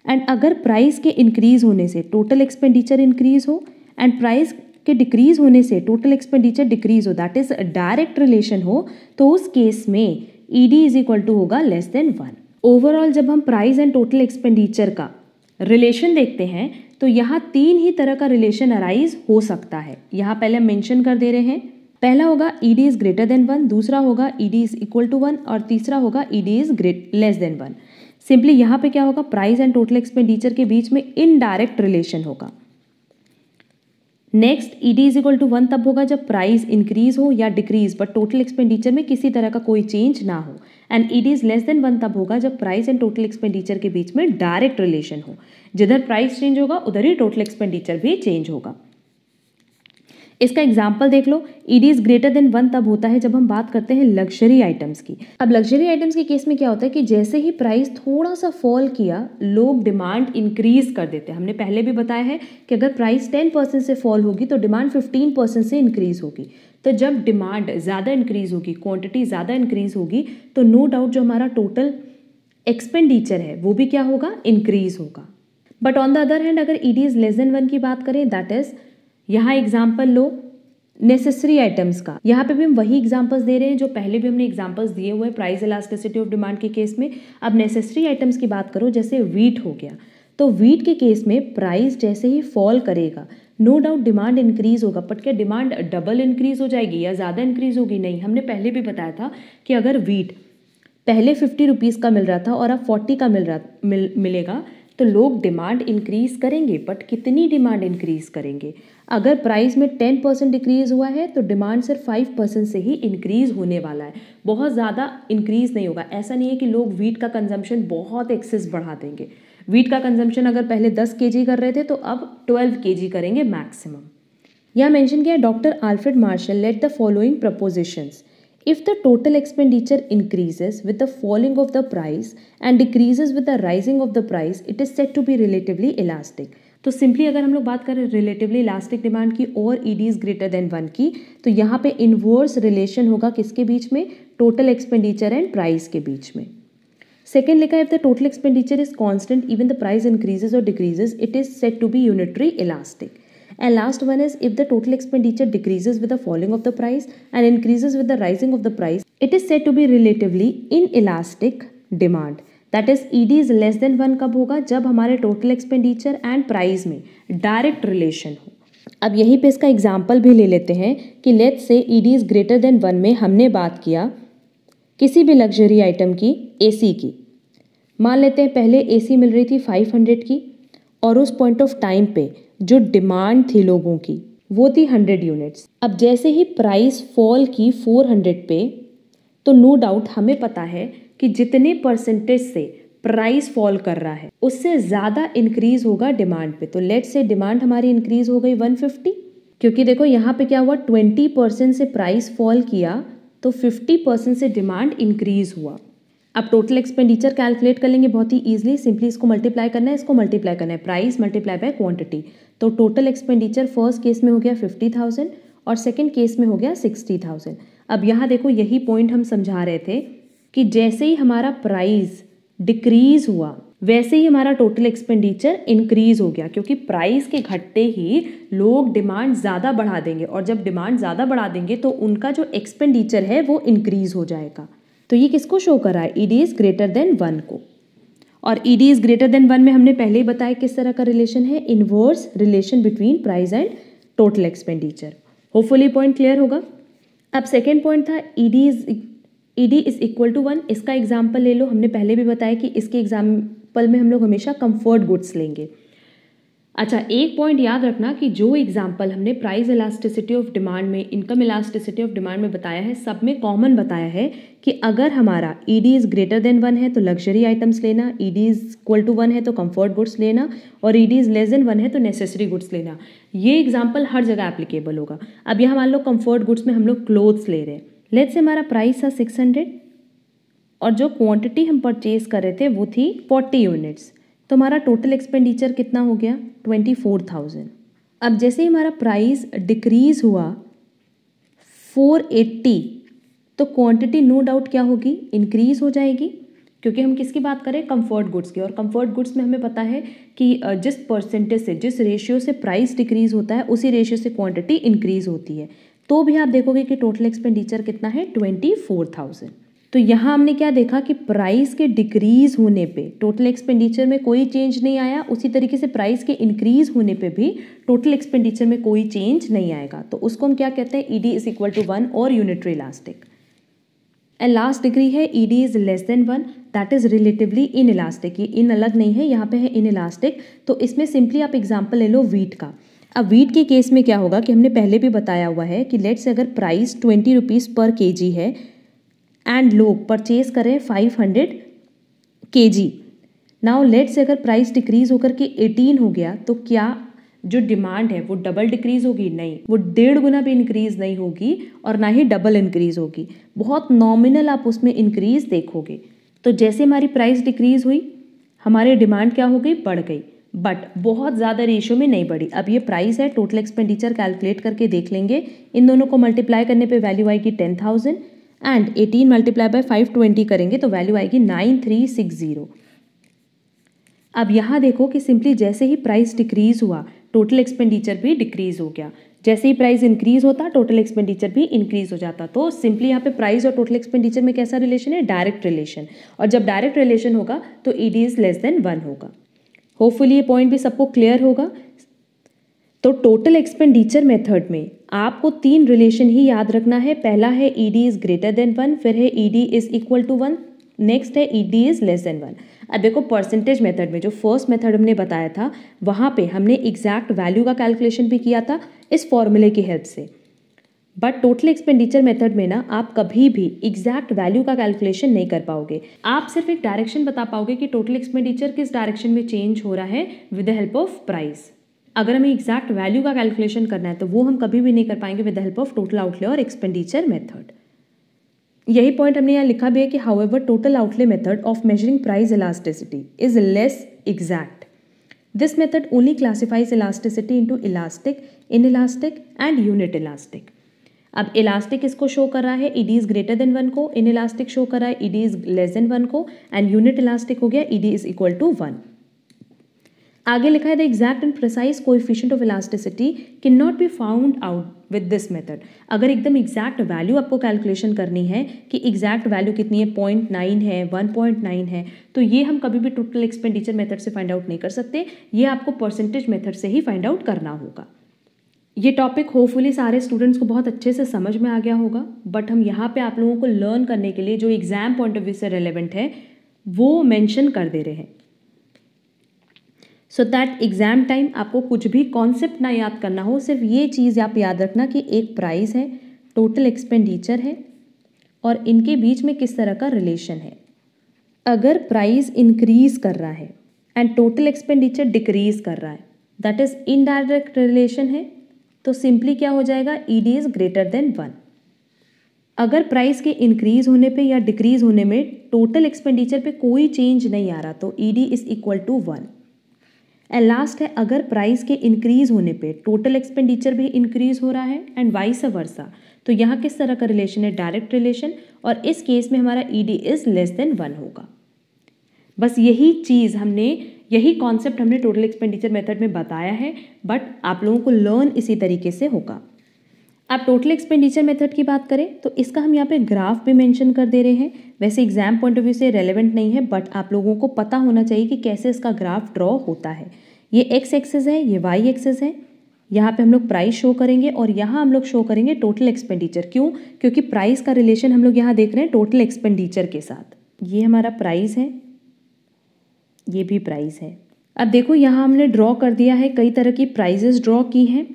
and अगर प्राइस के इंक्रीज होने से टोटल एक्सपेंडिचर इंक्रीज हो एंड प्राइस के डिक्रीज होने से टोटल एक्सपेंडिचर डिक्रीज हो दैट इज डायरेक्ट रिलेशन हो तो उस केस में E D is equal to होगा लेस देन वन ओवरऑल जब हम प्राइस एंड टोटल एक्सपेंडिचर का रिलेशन देखते हैं तो यहाँ तीन ही तरह का रिलेशन अराइज हो सकता है यहाँ पहले हम मेंशन कर दे रहे हैं पहला होगा E D is greater than one दूसरा होगा E D is equal to one और तीसरा होगा E D is great less than one simply यहाँ पे क्या होगा प्राइस एंड टोटल एक्सपेंडिचर के बीच में इनडायरेक्ट रिलेशन होगा next D is equal to one तब होगा जब प्राइस इंक्रीज हो या डिक्रीज बट टोटल एक्सपेंडिचर में किसी तरह का कोई चेंज ना हो and D is less than one तब होगा जब प्राइस एंड टोटल एक्सपेंडिचर के बीच में डायरेक्ट रिलेशन हो जिधर प्राइस चेंज होगा उधर ही टोटल एक्सपेंडिचर भी चेंज होगा इसका एग्जाम्पल देख लो ED is greater than one तब होता है जब हम बात करते हैं लग्जरी आइटम्स की अब लग्जरी आइटम्स के केस में क्या होता है कि जैसे ही प्राइस थोड़ा सा फॉल किया लोग डिमांड इंक्रीज कर देते हैं हमने पहले भी बताया है कि अगर प्राइस टेन परसेंट से फॉल होगी तो डिमांड फिफ्टीन परसेंट से इंक्रीज होगी तो जब डिमांड ज़्यादा इंक्रीज होगी क्वांटिटी ज़्यादा इंक्रीज होगी तो नो डाउट जो हमारा टोटल एक्सपेंडिचर है वो भी क्या होगा इंक्रीज होगा but on the other hand अगर ED is less than one की बात करें दैट इज़ यहाँ एग्जाम्पल लो नेसेसरी आइटम्स का यहाँ पे भी हम वही एग्जाम्पल्स दे रहे हैं जो पहले भी हमने एग्जाम्पल्स दिए हुए हैं प्राइस इलास्टिसिटी ऑफ डिमांड के केस में अब नेसेसरी आइटम्स की बात करो जैसे वीट हो गया तो वीट के केस में प्राइस जैसे ही फॉल करेगा नो डाउट डिमांड इंक्रीज होगा बट क्या डिमांड डबल इंक्रीज हो जाएगी या ज़्यादा इंक्रीज होगी नहीं हमने पहले भी बताया था कि अगर वीट पहले फिफ्टी रुपीज़ का मिल रहा था और अब फोर्टी का मिल रहा मिल मिलेगा तो लोग डिमांड इंक्रीज़ करेंगे बट कितनी डिमांड इंक्रीज़ करेंगे अगर प्राइस में टेन परसेंट डिक्रीज़ हुआ है तो डिमांड सिर्फ फाइव परसेंट से ही इंक्रीज़ होने वाला है बहुत ज़्यादा इंक्रीज़ नहीं होगा ऐसा नहीं है कि लोग वीट का कंजम्पशन बहुत एक्सेस बढ़ा देंगे वीट का कंजम्पशन अगर पहले दस के कर रहे थे तो अब ट्वेल्व के करेंगे मैक्सिमम यह मेंशन किया doctor Alfred Marshall let the following propositions If the total expenditure increases with the falling of the price and decreases with the rising of the price, it is said to be relatively elastic. तो simply अगर हम लोग बात करें relatively elastic demand की और E D is greater than one की तो यहाँ पे इन्वर्स रिलेशन होगा किसके बीच में टोटल एक्सपेंडिचर एंड प्राइस के बीच में सेकेंड लिखा है if the total expenditure is constant even the price increases और decreases it is said to be unitary elastic And last one is if the total expenditure decreases with the falling of the price and increases with the rising of the price, it is said to be relatively inelastic demand. That is E D is less than one कब होगा जब हमारे total expenditure and price में direct relation हो अब यहीं पे इसका एग्जाम्पल भी ले लेते हैं कि let say E D is greater than one में हमने बात किया किसी भी लग्जरी आइटम की ए सी की मान लेते हैं पहले ए सी मिल रही थी फाइव हंड्रेड की और उस पॉइंट ऑफ टाइम पे जो डिमांड थी लोगों की वो थी हंड्रेड यूनिट्स अब जैसे ही प्राइस फॉल की फोर हंड्रेड पे तो नो डाउट हमें पता है कि जितने परसेंटेज से प्राइस फॉल कर रहा है उससे ज़्यादा इंक्रीज होगा डिमांड पे तो लेट से डिमांड हमारी इंक्रीज हो गई 150 क्योंकि देखो यहाँ पे क्या हुआ 20 परसेंट से प्राइस फॉल किया तो 50 परसेंट से डिमांड इंक्रीज हुआ अब टोटल एक्सपेंडिचर कैलकुलेट कर लेंगे बहुत ही ईजिली सिंपली इसको मल्टीप्लाई करना है इसको मल्टीप्लाई करना है प्राइस मल्टीप्लाई बाय क्वांटिटी तो टोटल एक्सपेंडिचर फर्स्ट केस में हो गया फिफ्टी थाउजेंड और सेकेंड केस में हो गया सिक्सटी थाउजेंड अब यहाँ देखो यही पॉइंट हम समझा रहे थे कि जैसे ही हमारा प्राइस डिक्रीज हुआ वैसे ही हमारा टोटल एक्सपेंडिचर इंक्रीज हो गया क्योंकि प्राइस के घटते ही लोग डिमांड ज़्यादा बढ़ा देंगे और जब डिमांड ज़्यादा बढ़ा देंगे तो उनका जो एक्सपेंडिचर है वो इंक्रीज हो जाएगा तो ये किसको शो कर रहा है E D is greater than one को और E D is greater than one में हमने पहले ही बताया किस तरह का रिलेशन है inverse relation between price and total expenditure hopefully point clear होगा अब सेकेंड पॉइंट था E D is E D is equal to one इसका एग्जाम्पल ले लो हमने पहले भी बताया कि इसके एग्जाम्पल में हम लोग हमेशा कम्फर्ट गुड्स लेंगे अच्छा एक पॉइंट याद रखना कि जो एग्जाम्पल हमने प्राइस इलास्टिसिटी ऑफ डिमांड में इनकम इलास्टिसिटी ऑफ डिमांड में बताया है सब में कॉमन बताया है कि अगर हमारा E D is greater than one है तो लग्जरी आइटम्स लेना E D is equal to one है तो कंफर्ट गुड्स लेना और E D is less than one है तो नेसेसरी गुड्स लेना ये एग्जाम्पल हर जगह एप्लीकेबल होगा अब यहाँ मान लो कम्फर्ट गुड्स में हम लोग क्लोथ्स ले रहे हैं लेट से हमारा प्राइस था सिक्स हंड्रेड और जो क्वान्टिटी हम परचेज कर रहे थे वो थी फोर्टी यूनिट्स तो हमारा टोटल एक्सपेंडिचर कितना हो गया ट्वेंटी फोर थाउजेंड अब जैसे ही हमारा प्राइस डिक्रीज़ हुआ फोर एट्टी तो क्वांटिटी नो डाउट क्या होगी इंक्रीज़ हो जाएगी क्योंकि हम किसकी बात करें कंफर्ट गुड्स की और कंफर्ट गुड्स में हमें पता है कि जिस परसेंटेज से जिस रेशियो से प्राइस डिक्रीज़ होता है उसी रेशियो से क्वांटिटी इंक्रीज़ होती है तो भी आप देखोगे कि टोटल एक्सपेंडिचर कितना है ट्वेंटी फोर थाउजेंड तो यहाँ हमने क्या देखा कि प्राइस के डिक्रीज़ होने पे टोटल एक्सपेंडिचर में कोई चेंज नहीं आया उसी तरीके से प्राइस के इंक्रीज़ होने पे भी टोटल एक्सपेंडिचर में कोई चेंज नहीं आएगा तो उसको हम क्या कहते हैं E D is equal to one और unitary elastic and last degree है E D is less than one that is relatively inelastic ये इन अलग नहीं है यहाँ पे है इन इलास्टिक तो इसमें सिंपली आप एग्जाम्पल ले लो वीट का अब वीट के केस में क्या होगा कि हमने पहले भी बताया हुआ है कि लेट्स अगर प्राइस ट्वेंटी रुपीज़ पर के जी है एंड लोग परचेज करें फाइव हंड्रेड के जी नाउ लेट से अगर प्राइस डिक्रीज होकर के एटीन हो गया तो क्या जो डिमांड है वो डबल डिक्रीज होगी नहीं वो डेढ़ गुना भी इंक्रीज नहीं होगी और ना ही डबल इंक्रीज होगी बहुत नॉमिनल आप उसमें इंक्रीज देखोगे तो जैसे हमारी प्राइस डिक्रीज हुई हमारी डिमांड क्या हो गई बढ़ गई बट बहुत ज़्यादा रेशियो में नहीं बढ़ी अब ये प्राइस है टोटल एक्सपेंडिचर कैलकुलेट करके देख लेंगे इन दोनों को मल्टीप्लाई करने पे वैल्यू आएगी ten thousand and eighteen multiply by five twenty करेंगे तो वैल्यू आएगी नाइन थ्री सिक्स ज़ीरो अब यहाँ देखो कि सिंपली जैसे ही प्राइस डिक्रीज़ हुआ टोटल एक्सपेंडिचर भी डिक्रीज़ हो गया जैसे ही प्राइस इंक्रीज़ होता टोटल एक्सपेंडिचर भी इंक्रीज़ हो जाता तो सिंपली यहाँ पे प्राइस और टोटल एक्सपेंडिचर में कैसा रिलेशन है डायरेक्ट रिलेशन और जब डायरेक्ट रिलेशन होगा तो it is less than one होगा होपफुली ये पॉइंट भी सबको क्लियर होगा तो टोटल एक्सपेंडिचर मेथड में आपको तीन रिलेशन ही याद रखना है पहला है E D is greater than one फिर है E D is equal to one next है E D is less than one अब देखो परसेंटेज मेथड में जो फर्स्ट मेथड हमने बताया था वहाँ पे हमने एग्जैक्ट वैल्यू का कैलकुलेशन भी किया था इस फॉर्मूले की हेल्प से बट टोटल एक्सपेंडिचर मेथड में ना आप कभी भी एग्जैक्ट वैल्यू का कैलकुलेशन नहीं कर पाओगे आप सिर्फ एक डायरेक्शन बता पाओगे कि टोटल एक्सपेंडिचर किस डायरेक्शन में चेंज हो रहा है with the help of price अगर हमें एग्जैक्ट वैल्यू का कैलकुलेशन करना है तो वो हम कभी भी नहीं कर पाएंगे with help of total outlay और एक्सपेंडिचर मेथड यही पॉइंट हमने यहाँ लिखा भी है कि however total outlay method of measuring price elasticity is less exact this method only classifies elasticity into elastic inelastic and unit elastic अब elastic इसको शो कर रहा है E D is greater than one को inelastic show कर रहा है E D is less than one को एंड यूनिट इलास्टिक हो गया E D is equal to one आगे लिखा है the exact and precise coefficient of elasticity can not be found out with this method अगर एकदम एग्जैक्ट वैल्यू आपको calculation करनी है कि एग्जैक्ट वैल्यू कितनी है पॉइंट नाइन है वन पॉइंट नाइन है तो ये हम कभी भी टोटल एक्सपेंडिचर मेथड से फाइंड आउट नहीं कर सकते ये आपको परसेंटेज मेथड से ही फाइंड आउट करना होगा ये टॉपिक होपफुली सारे स्टूडेंट्स को बहुत अच्छे से समझ में आ गया होगा बट हम यहाँ पे आप लोगों को लर्न करने के लिए जो एग्ज़ाम पॉइंट ऑफ व्यू से रेलिवेंट है वो मैंशन कर दे रहे हैं सो दैट एग्ज़ाम टाइम आपको कुछ भी कॉन्सेप्ट ना याद करना हो सिर्फ ये चीज़ आप याद रखना कि एक प्राइस है टोटल एक्सपेंडिचर है और इनके बीच में किस तरह का रिलेशन है अगर प्राइस इंक्रीज़ कर रहा है एंड टोटल एक्सपेंडिचर डिक्रीज़ कर रहा है दैट इज़ इनडायरेक्ट रिलेशन है तो सिंपली क्या हो जाएगा E D is greater than one अगर प्राइस के इंक्रीज़ होने पे या डिक्रीज़ होने में टोटल एक्सपेंडिचर पे कोई चेंज नहीं आ रहा तो E D is equal to one and last है अगर प्राइस के इंक्रीज होने पे टोटल एक्सपेंडिचर भी इंक्रीज हो रहा है एंड वाइस वर्सा तो यहाँ किस तरह का रिलेशन है डायरेक्ट रिलेशन और इस केस में हमारा E D is less than one होगा बस यही चीज़ हमने यही कॉन्सेप्ट हमने टोटल एक्सपेंडिचर मेथड में बताया है बट आप लोगों को लर्न इसी तरीके से होगा आप टोटल एक्सपेंडिचर मेथड की बात करें तो इसका हम यहाँ पे ग्राफ भी मेंशन कर दे रहे हैं वैसे एग्जाम पॉइंट ऑफ व्यू से रेलेवेंट नहीं है बट आप लोगों को पता होना चाहिए कि कैसे इसका ग्राफ ड्रॉ होता है ये एक्स एक्सेस है ये वाई एक्सेस है यहाँ पे हम लोग प्राइस शो करेंगे और यहाँ हम लोग शो करेंगे टोटल एक्सपेंडिचर क्यों क्योंकि प्राइस का रिलेशन हम लोग यहाँ देख रहे हैं टोटल एक्सपेंडिचर के साथ ये हमारा प्राइस है ये भी प्राइस है अब देखो यहाँ हमने ड्रॉ कर दिया है कई तरह की प्राइजेस ड्रॉ की हैं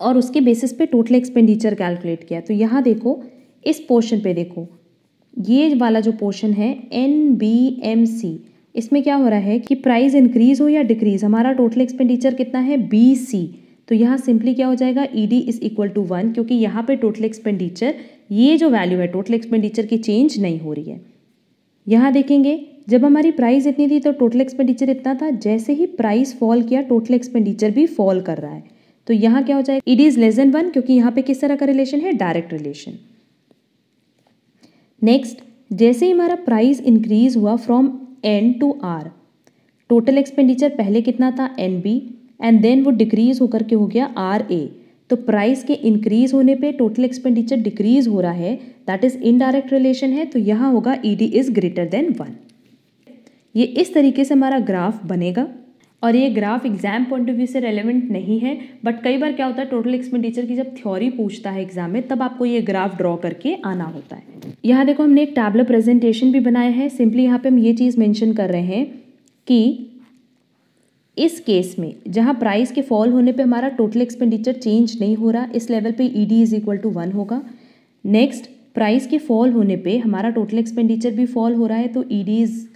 और उसके बेसिस पे टोटल एक्सपेंडिचर कैलकुलेट किया तो यहाँ देखो इस पोर्शन पे देखो ये वाला जो पोर्शन है एन बी एम सी इसमें क्या हो रहा है कि प्राइस इंक्रीज हो या डिक्रीज हमारा टोटल एक्सपेंडिचर कितना है बी सी तो यहाँ सिंपली क्या हो जाएगा E D is equal to one क्योंकि यहाँ पे टोटल एक्सपेंडिचर ये जो वैल्यू है टोटल एक्सपेंडिचर की चेंज नहीं हो रही है यहाँ देखेंगे जब हमारी प्राइस इतनी थी तो टोटल एक्सपेंडिचर इतना था जैसे ही प्राइस फॉल किया टोटल एक्सपेंडिचर भी फॉल कर रहा है तो यहाँ क्या हो जाएगा it is less than one क्योंकि यहाँ पे किस तरह का रिलेशन है डायरेक्ट रिलेशन नेक्स्ट जैसे ही हमारा प्राइस इंक्रीज हुआ from N to R total expenditure पहले कितना था एन बी एंड देन वो डिक्रीज होकर के हो गया आर ए तो प्राइस के इंक्रीज होने पे टोटल एक्सपेंडिचर डिक्रीज हो रहा है दैट इज इनडायरेक्ट रिलेशन है तो यहाँ होगा E D is greater than one ये इस तरीके से हमारा ग्राफ बनेगा और ये graph exam point of view से रेलेवेंट नहीं है बट कई बार क्या होता है टोटल एक्सपेंडिचर की जब थ्योरी पूछता है एग्जाम में तब आपको ये ग्राफ ड्रॉ करके आना होता है यहाँ देखो हमने एक टैबलो प्रेजेंटेशन भी बनाया है सिंपली यहाँ पे हम ये चीज़ मेंशन कर रहे हैं कि इस केस में जहाँ प्राइस के फॉल होने पर हमारा टोटल एक्सपेंडिचर चेंज नहीं हो रहा इस लेवल पर E D is equal to one होगा नेक्स्ट प्राइस के फॉल होने पर हमारा टोटल एक्सपेंडिचर भी फॉल हो रहा है तो E D is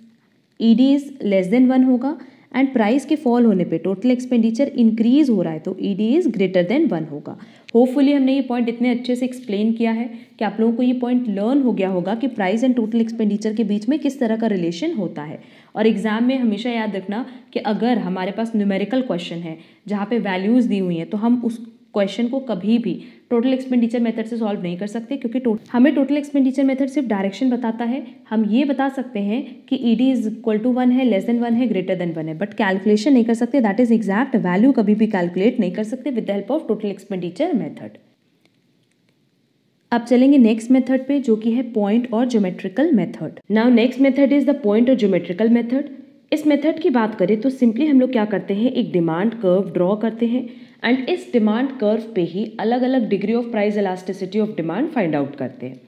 E D is less than one होगा एंड प्राइस के फॉल होने पे टोटल एक्सपेंडिचर इंक्रीज हो रहा है तो E D is greater than one होगा होपफुली हमने ये पॉइंट इतने अच्छे से एक्सप्लेन किया है कि आप लोगों को ये पॉइंट लर्न हो गया होगा कि प्राइस एंड टोटल एक्सपेंडिचर के बीच में किस तरह का रिलेशन होता है और एग्ज़ाम में हमेशा याद रखना कि अगर हमारे पास न्यूमेरिकल क्वेश्चन है जहाँ पे वैल्यूज़ दी हुई हैं तो हम उस क्वेश्चन को कभी भी टोटल एक्सपेंडिचर मेथड से सॉल्व नहीं कर सकते क्योंकि टो, हमें टोटल एक्सपेंडिचर मेथड सिर्फ डायरेक्शन बताता है हम ये बता सकते हैं कि E D is equal to one है लेस देन वन है ग्रेटर देन वन है बट कैलकुलेशन नहीं कर सकते दैट इज एग्जैक्ट वैल्यू कभी भी कैलकुलेट नहीं कर सकते with the help of total expenditure method अब चलेंगे नेक्स्ट मेथड पे जो कि है पॉइंट और geometrical method now next method is the point और ज्योमेट्रिकल मेथड इस मेथड की बात करें तो सिंपली हम लोग क्या करते हैं एक डिमांड कर्व ड्रॉ करते हैं एंड इस डिमांड कर्व पे ही अलग अलग degree of price elasticity of demand find out करते हैं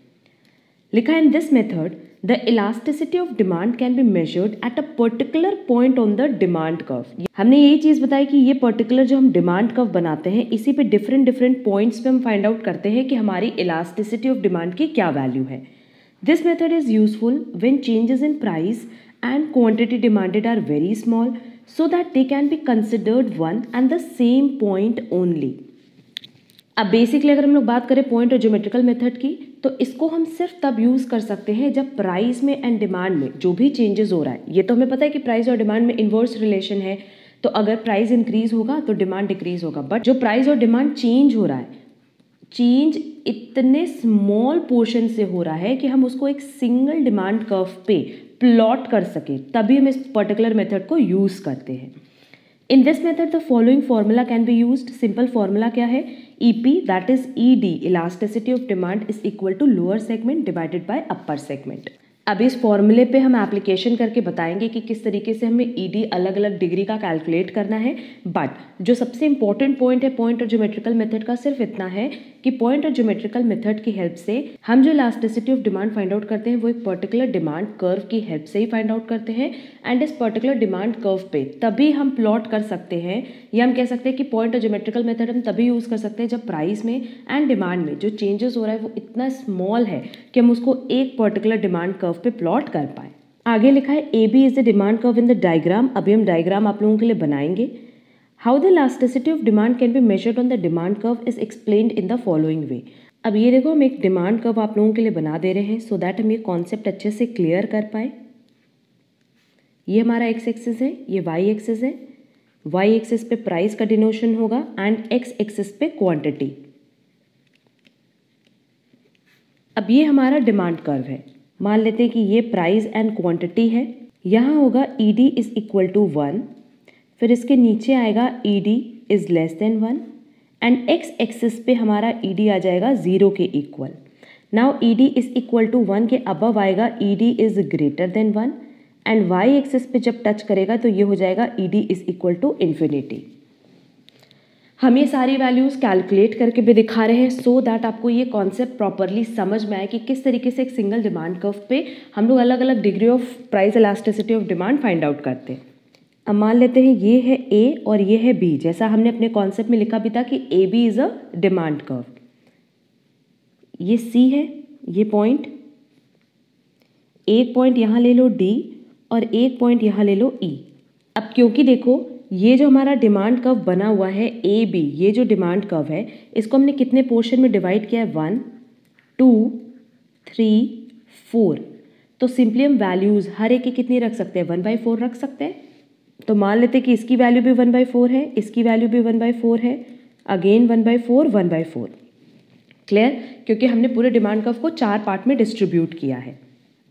लिखा in this method the elasticity of demand can be measured at a particular point on the demand curve हमने ये चीज़ बताई कि ये पर्टिकुलर जो हम डिमांड कर्व बनाते हैं इसी पे डिफरेंट डिफरेंट पॉइंट्स पे हम फाइंड आउट करते हैं कि हमारी इलास्टिसिटी ऑफ डिमांड की क्या वैल्यू है this method is useful when changes in price and quantity demanded are very small so that they can be considered one and the same point only. अब basically अगर हम लोग बात करें point और ज्योमेट्रिकल मेथड की तो इसको हम सिर्फ तब यूज़ कर सकते हैं जब प्राइस में एंड डिमांड में जो भी चेंजेस हो रहा है ये तो हमें पता है कि प्राइस और डिमांड में इन्वर्स रिलेशन है तो अगर प्राइस इंक्रीज होगा तो डिमांड डिक्रीज होगा बट जो प्राइस और डिमांड चेंज हो रहा है चेंज इतने स्मॉल पोर्शन से हो रहा है कि हम उसको एक सिंगल डिमांड कर्व पे प्लॉट कर सके तभी हम इस पर्टिकुलर मेथड को यूज़ करते हैं in this method the following formula can be use simple formula क्या है E P that is E D elasticity of demand is equal to lower segment divided by upper segment अब इस फॉर्मूले पे हम एप्लीकेशन करके बताएंगे कि किस तरीके से हमें ईडी e अलग अलग डिग्री का कैलकुलेट करना है बट जो सबसे इंपॉर्टेंट पॉइंट है पॉइंट और ज्योमेट्रिकल मेथड का सिर्फ इतना है कि पॉइंट और ज्योमेट्रिकल मेथड की हेल्प से हम जो elasticity of demand find out करते हैं वो एक पर्टिकुलर डिमांड कर्व की हेल्प से ही फाइंड आउट करते हैं एंड इस पर्टिकुलर डिमांड कर्व पे तभी हम प्लॉट कर सकते हैं या हम कह सकते हैं कि पॉइंट और ज्योमेट्रिकल मेथड हम तभी यूज़ कर सकते हैं जब प्राइस में एंड डिमांड में जो चेंजेस हो रहा है वो इतना स्मॉल है कि हम उसको एक पर्टिकुलर डिमांड कर्व पे प्लॉट कर पाए आगे लिखा है A B is the demand curve in the diagram अभी हम डायग्राम आप लोगों के लिए बनाएंगे how the elasticity of demand can be measured on the demand curve is explain in the following way अब ये देखो हम एक डिमांड कर्व आप लोगों के लिए बना दे रहे हैं सो so दैट हम ये कॉन्सेप्ट अच्छे से क्लियर कर पाए ये हमारा एक्स एक्सेस है ये वाई एक्सेस है वाई एक्सेस पे प्राइस का डिनोशन होगा एंड एक्स एक्सेस पे क्वांटिटी अब ये हमारा डिमांड कर्व है मान लेते हैं कि ये प्राइस एंड क्वांटिटी है यहाँ होगा E D is equal to one फिर इसके नीचे आएगा E D is less than one and X axis पे हमारा ई e डी आ जाएगा ज़ीरो के equal now E D is equal to one के अबव आएगा E D is greater than one and Y axis पे जब touch करेगा तो ये हो जाएगा E D is equal to infinity हम ये सारी वैल्यूज़ कैलकुलेट करके भी दिखा रहे हैं सो so दैट आपको ये कॉन्सेप्ट प्रॉपरली समझ में आए कि किस तरीके से एक सिंगल डिमांड कर्व पे हम लोग अलग अलग degree of price elasticity of demand find out करते हैं अब मान लेते हैं ये है ए और ये है बी जैसा हमने अपने कॉन्सेप्ट में लिखा भी था कि A B is a demand curve ये सी है ये पॉइंट एक पॉइंट यहाँ ले लो डी और एक पॉइंट यहाँ ले लो ई e. अब क्योंकि देखो ये जो हमारा डिमांड कर्व बना हुआ है ए बी ये जो डिमांड कर्व है इसको हमने कितने पोर्शन में डिवाइड किया है वन टू थ्री फोर तो सिंपली हम वैल्यूज़ हर एक की कितनी रख सकते हैं वन बाई फोर रख सकते हैं तो मान लेते कि इसकी वैल्यू भी वन बाई फोर है इसकी वैल्यू भी वन बाई फोर है again one by four one by four clear क्योंकि हमने पूरे डिमांड कर्व को चार पार्ट में डिस्ट्रीब्यूट किया है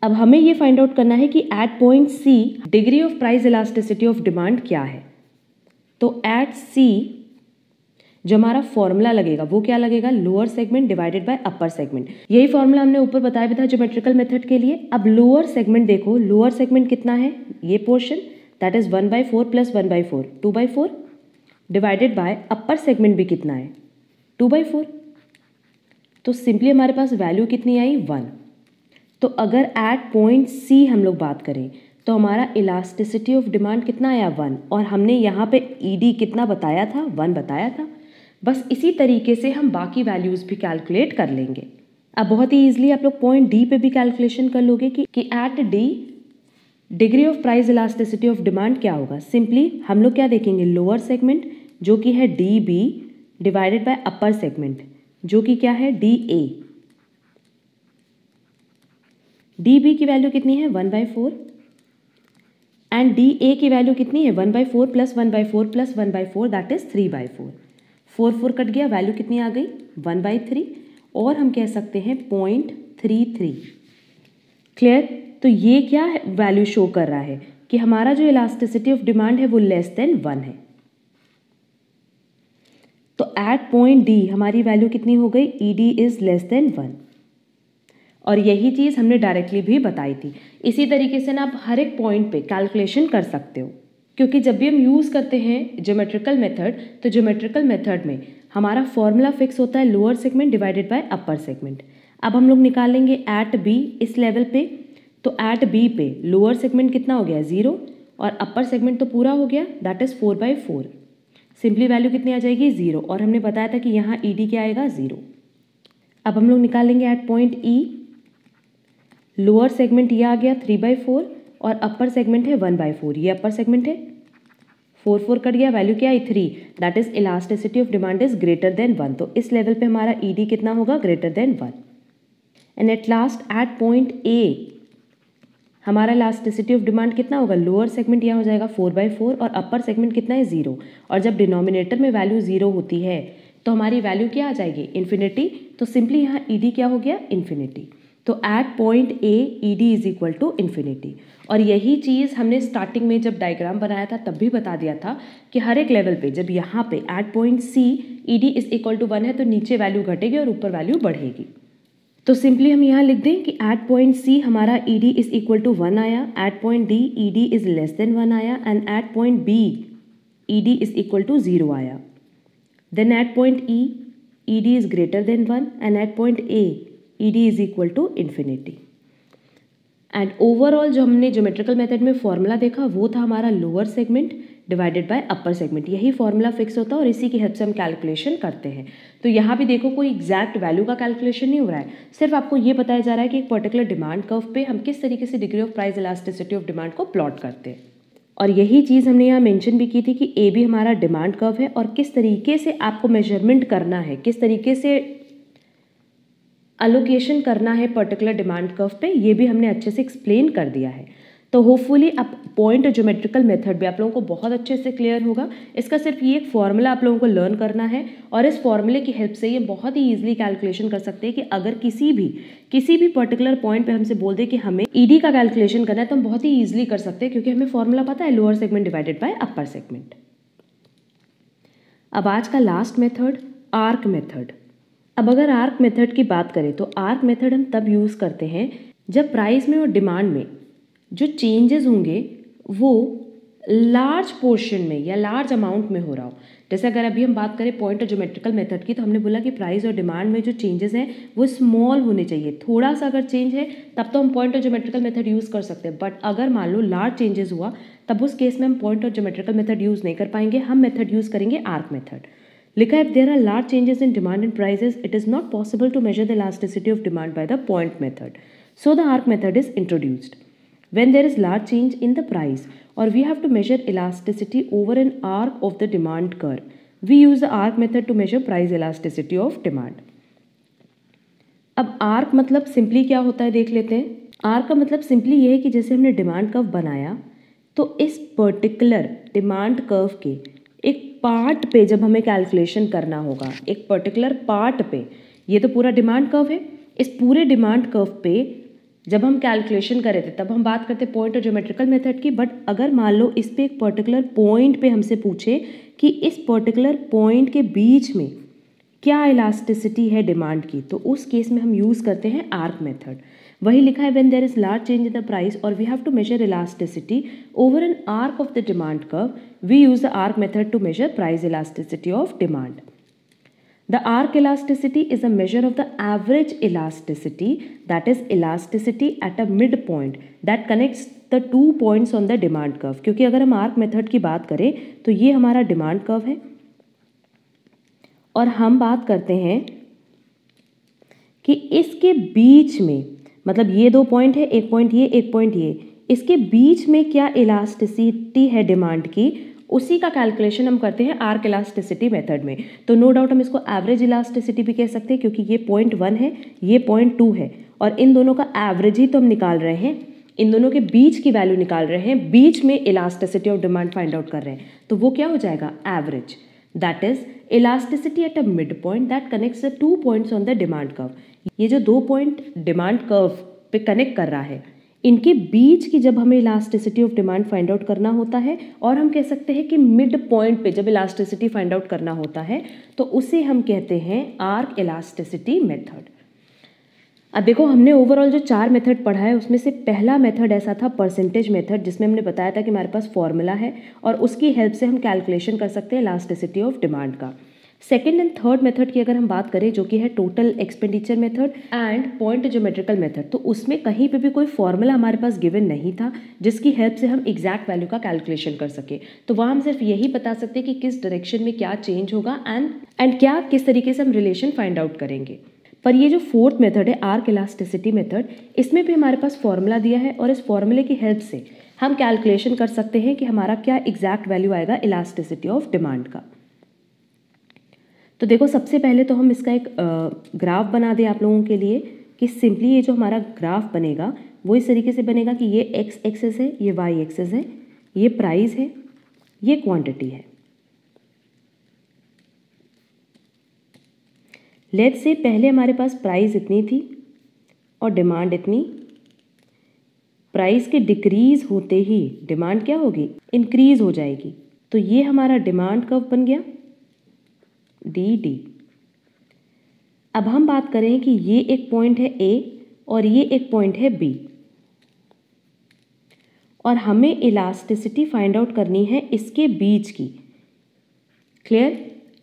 अब हमें ये फाइंड आउट करना है कि at point C degree of price elasticity of demand क्या है तो एट सी जो हमारा फॉर्मूला लगेगा वो क्या लगेगा lower segment divided by upper segment यही फॉर्मूला हमने ऊपर बताया भी था ज्योमेट्रिकल मेथड के लिए अब लोअर सेगमेंट देखो लोअर सेगमेंट कितना है ये portion that is one by four plus one by four two by four divided by upper segment भी कितना है टू बाई फोर तो सिंपली हमारे पास वैल्यू कितनी आई वन तो अगर एट पॉइंट सी हम लोग बात करें तो हमारा इलास्टिसिटी ऑफ डिमांड कितना आया वन और हमने यहाँ पे ईडी e कितना बताया था वन बताया था बस इसी तरीके से हम बाकी वैल्यूज़ भी कैलकुलेट कर लेंगे अब बहुत ही ईजिली आप लोग पॉइंट डी पे भी कैलकुलेशन कर लोगे कि कि at D degree of price elasticity of demand क्या होगा सिंपली हम लोग क्या देखेंगे लोअर सेगमेंट जो कि है D B divided by upper segment जो कि क्या है डी ए डी बी की वैल्यू कितनी है one by four and D A की वैल्यू कितनी है one by four plus one by four plus one by four that is three by four four four cut गया value कितनी आ गई वन बाई थ्री और हम कह सकते हैं पॉइंट थ्री थ्री क्लियर तो ये क्या वैल्यू शो कर रहा है कि हमारा जो इलास्टिसिटी ऑफ डिमांड है वो लेस देन वन है तो एट पॉइंट डी हमारी वैल्यू कितनी हो गई E D is less than one और यही चीज़ हमने डायरेक्टली भी बताई थी इसी तरीके से ना आप हर एक पॉइंट पे कैलकुलेशन कर सकते हो क्योंकि जब भी हम यूज़ करते हैं ज्योमेट्रिकल मेथड तो ज्योमेट्रिकल मेथड में हमारा फॉर्मूला फिक्स होता है lower segment divided by upper segment अब हम लोग निकालेंगे एट बी इस लेवल पे तो एट बी पे लोअर सेगमेंट कितना हो गया ज़ीरो और अपर सेगमेंट तो पूरा हो गया that is four by four simply value कितनी आ जाएगी ज़ीरो और हमने बताया था कि यहाँ ई e डी क्या आएगा ज़ीरो अब हम लोग निकालेंगे at point E lower segment ये आ गया थ्री बाई फोर और अपर सेगमेंट है वन बाई फोर ये अपर सेगमेंट है फोर फोर कट गया वैल्यू क्या है three that is elasticity of demand is greater than one तो इस लेवल पे हमारा ई e डी कितना होगा greater than one and at last at point A हमारा लास्टिसिटी ऑफ डिमांड कितना होगा लोअर सेगमेंट यहाँ हो जाएगा फोर बाई फोर और अपर सेगमेंट कितना है ज़ीरो और जब डिनोमिनेटर में वैल्यू ज़ीरो होती है तो हमारी वैल्यू क्या आ जाएगी इन्फिनिटी तो सिंपली यहाँ ई क्या हो गया इन्फिनिटी तो at point A E D is equal to infinity और यही चीज़ हमने स्टार्टिंग में जब डायग्राम बनाया था तब भी बता दिया था कि हर एक लेवल पे जब यहाँ पे at point C E D is equal to one है तो नीचे वैल्यू घटेगी और ऊपर वैल्यू बढ़ेगी तो सिंपली हम यहाँ लिख दें कि एट पॉइंट सी हमारा E D is equal to one आया at point D E D is less than one आया and at point B E D is equal to zero आया then at point E E D is greater than one and at point A E D is equal to infinity and overall जो हमने geometrical method में formula देखा वो था हमारा lower segment divided by upper segment यही formula fix होता है और इसी की हेल्प से हम कैलकुलेशन करते हैं तो यहाँ भी देखो कोई एग्जैक्ट वैल्यू का कैलकुलेशन नहीं हो रहा है सिर्फ आपको ये बताया जा रहा है कि एक पर्टिकुलर डिमांड कर्व पे हम किस तरीके से degree of price elasticity of demand को प्लॉट करते हैं और यही चीज़ हमने यहाँ मेंशन भी की थी कि ए भी हमारा डिमांड कर्व है और किस तरीके से आपको मेजरमेंट करना है किस तरीके से अलोकेशन करना है पर्टिकुलर डिमांड कर्व पे ये भी हमने अच्छे से एक्सप्लेन कर दिया है तो होपफुली आप पॉइंट ज्योमेट्रिकल मेथड भी आप लोगों को बहुत अच्छे से क्लियर होगा इसका सिर्फ ये एक फॉर्मूला आप लोगों को लर्न करना है और इस फॉर्मूले की हेल्प से ये बहुत ही ईजिली कैलकुलेशन कर सकते हैं कि अगर किसी भी किसी भी पर्टिकुलर पॉइंट पे हमसे बोल दे कि हमें ईडी का कैलकुलेशन करना है तो हम बहुत ही ईजिली कर सकते हैं क्योंकि हमें फॉर्मूला पता है lower segment divided by upper segment अब आज का लास्ट मेथड आर्क मेथड अब अगर आर्क मेथड की बात करें तो आर्क मेथड हम तब यूज़ करते हैं जब प्राइस में और डिमांड में जो चेंजेस होंगे वो लार्ज पोर्शन में या लार्ज अमाउंट में हो रहा हो जैसे अगर अभी हम बात करें पॉइंट और जोमेट्रिकल मेथड की तो हमने बोला कि प्राइस और डिमांड में जो चेंजेस हैं वो स्मॉल होने चाहिए थोड़ा सा अगर चेंज है तब तो हम पॉइंट और जोमेट्रिकल मेथड यूज़ कर सकते हैं बट अगर मान लो लार्ज चेंजेस हुआ तब उस केस में हम पॉइंट और जोमेट्रिकल मेथड यूज़ नहीं कर पाएंगे हम मेथड यूज़ करेंगे आर्क मेथड लिखा है there are large changes in demand and prices it is not possible to measure the elasticity of demand by the point method so the arc method is introduced when there is large change in the price or we have to measure elasticity over an arc of the demand curve. We use the arc method to measure price elasticity of demand. अब arc मतलब simply क्या होता है देख लेते हैं arc का मतलब सिंपली ये है कि जैसे हमने डिमांड कर्व बनाया तो इस पर्टिकुलर डिमांड कर्व के एक पार्ट पे जब हमें कैलकुलेशन करना होगा एक पर्टिकुलर पार्ट पे ये तो पूरा डिमांड कर्व है इस पूरे डिमांड कर्व पे जब हम कैलकुलेशन कर रहे थे तब हम बात करते पॉइंट और ज्योमेट्रिकल मेथड की बट अगर मान लो इस पर एक पर्टिकुलर पॉइंट पे हमसे पूछे कि इस पर्टिकुलर पॉइंट के बीच में क्या इलास्टिसिटी है डिमांड की तो उस केस में हम यूज़ करते हैं आर्क मेथड वही लिखा है when there is large change in the price और we have to measure elasticity over an arc of the demand curve we use the arc method to measure price elasticity of demand The arc elasticity is a measure of the average elasticity, that is elasticity at a midpoint that connects the two points on the demand curve क्योंकि अगर हम arc method की बात करें तो ये हमारा demand curve है और हम बात करते हैं कि इसके बीच में मतलब ये दो पॉइंट है एक पॉइंट ये एक पॉइंट ये इसके बीच में क्या इलास्टिसिटी है डिमांड की उसी का कैलकुलेशन हम करते हैं आर्क इलास्टिसिटी मेथड में तो नो no डाउट हम इसको एवरेज इलास्टिसिटी भी कह सकते हैं क्योंकि ये पॉइंट वन है ये पॉइंट टू है और इन दोनों का एवरेज ही तो हम निकाल रहे हैं इन दोनों के बीच की वैल्यू निकाल रहे हैं बीच में elasticity of demand find out कर रहे हैं तो वो क्या हो जाएगा average that is elasticity at a midpoint that connects the two points on the demand curve ये जो दो पॉइंट डिमांड कर्व पे कनेक्ट कर रहा है इनके बीच की जब हमें elasticity of demand find out करना होता है और हम कह सकते हैं कि मिड पॉइंट पे जब इलास्टिसिटी फाइंड आउट करना होता है तो उसे हम कहते हैं आर्क इलास्टिसिटी मेथड अब देखो हमने ओवरऑल जो चार मेथड पढ़ा है उसमें से पहला मेथड ऐसा था परसेंटेज मेथड जिसमें हमने बताया था कि हमारे पास फॉर्मूला है और उसकी हेल्प से हम कैलकुलेशन कर सकते हैं इलास्टिसिटी ऑफ डिमांड का सेकेंड एंड थर्ड मेथड की अगर हम बात करें जो कि है total expenditure method and point geometrical method तो उसमें कहीं पे भी कोई फॉर्मूला हमारे पास गिवन नहीं था जिसकी हेल्प से हम एग्जैक्ट वैल्यू का कैलकुलेशन कर सके तो वहाँ हम सिर्फ यही बता सकते हैं कि किस डायरेक्शन में क्या चेंज होगा एंड एंड क्या किस तरीके से हम रिलेशन फाइंड आउट करेंगे पर ये जो फोर्थ मेथड है आर्क इलास्टिसिटी मेथड इसमें भी हमारे पास फॉर्मूला दिया है और इस फॉर्मूले की हेल्प से हम कैलकुलेशन कर सकते हैं कि हमारा क्या एग्जैक्ट वैल्यू आएगा इलास्टिसिटी ऑफ डिमांड का तो देखो सबसे पहले तो हम इसका एक ग्राफ बना दें आप लोगों के लिए कि सिंपली ये जो हमारा ग्राफ बनेगा वो इस तरीके से बनेगा कि ये एक्स एक्सेस है ये वाई एक्सेस है ये प्राइस है ये क्वांटिटी है लेट से पहले हमारे पास प्राइस इतनी थी और डिमांड इतनी प्राइस के डिक्रीज़ होते ही डिमांड क्या होगी इंक्रीज़ हो जाएगी तो ये हमारा डिमांड कब बन गया डी डी अब हम बात करें कि ये एक पॉइंट है ए और ये एक पॉइंट है बी और हमें इलास्टिसिटी फाइंड आउट करनी है इसके बीच की क्लियर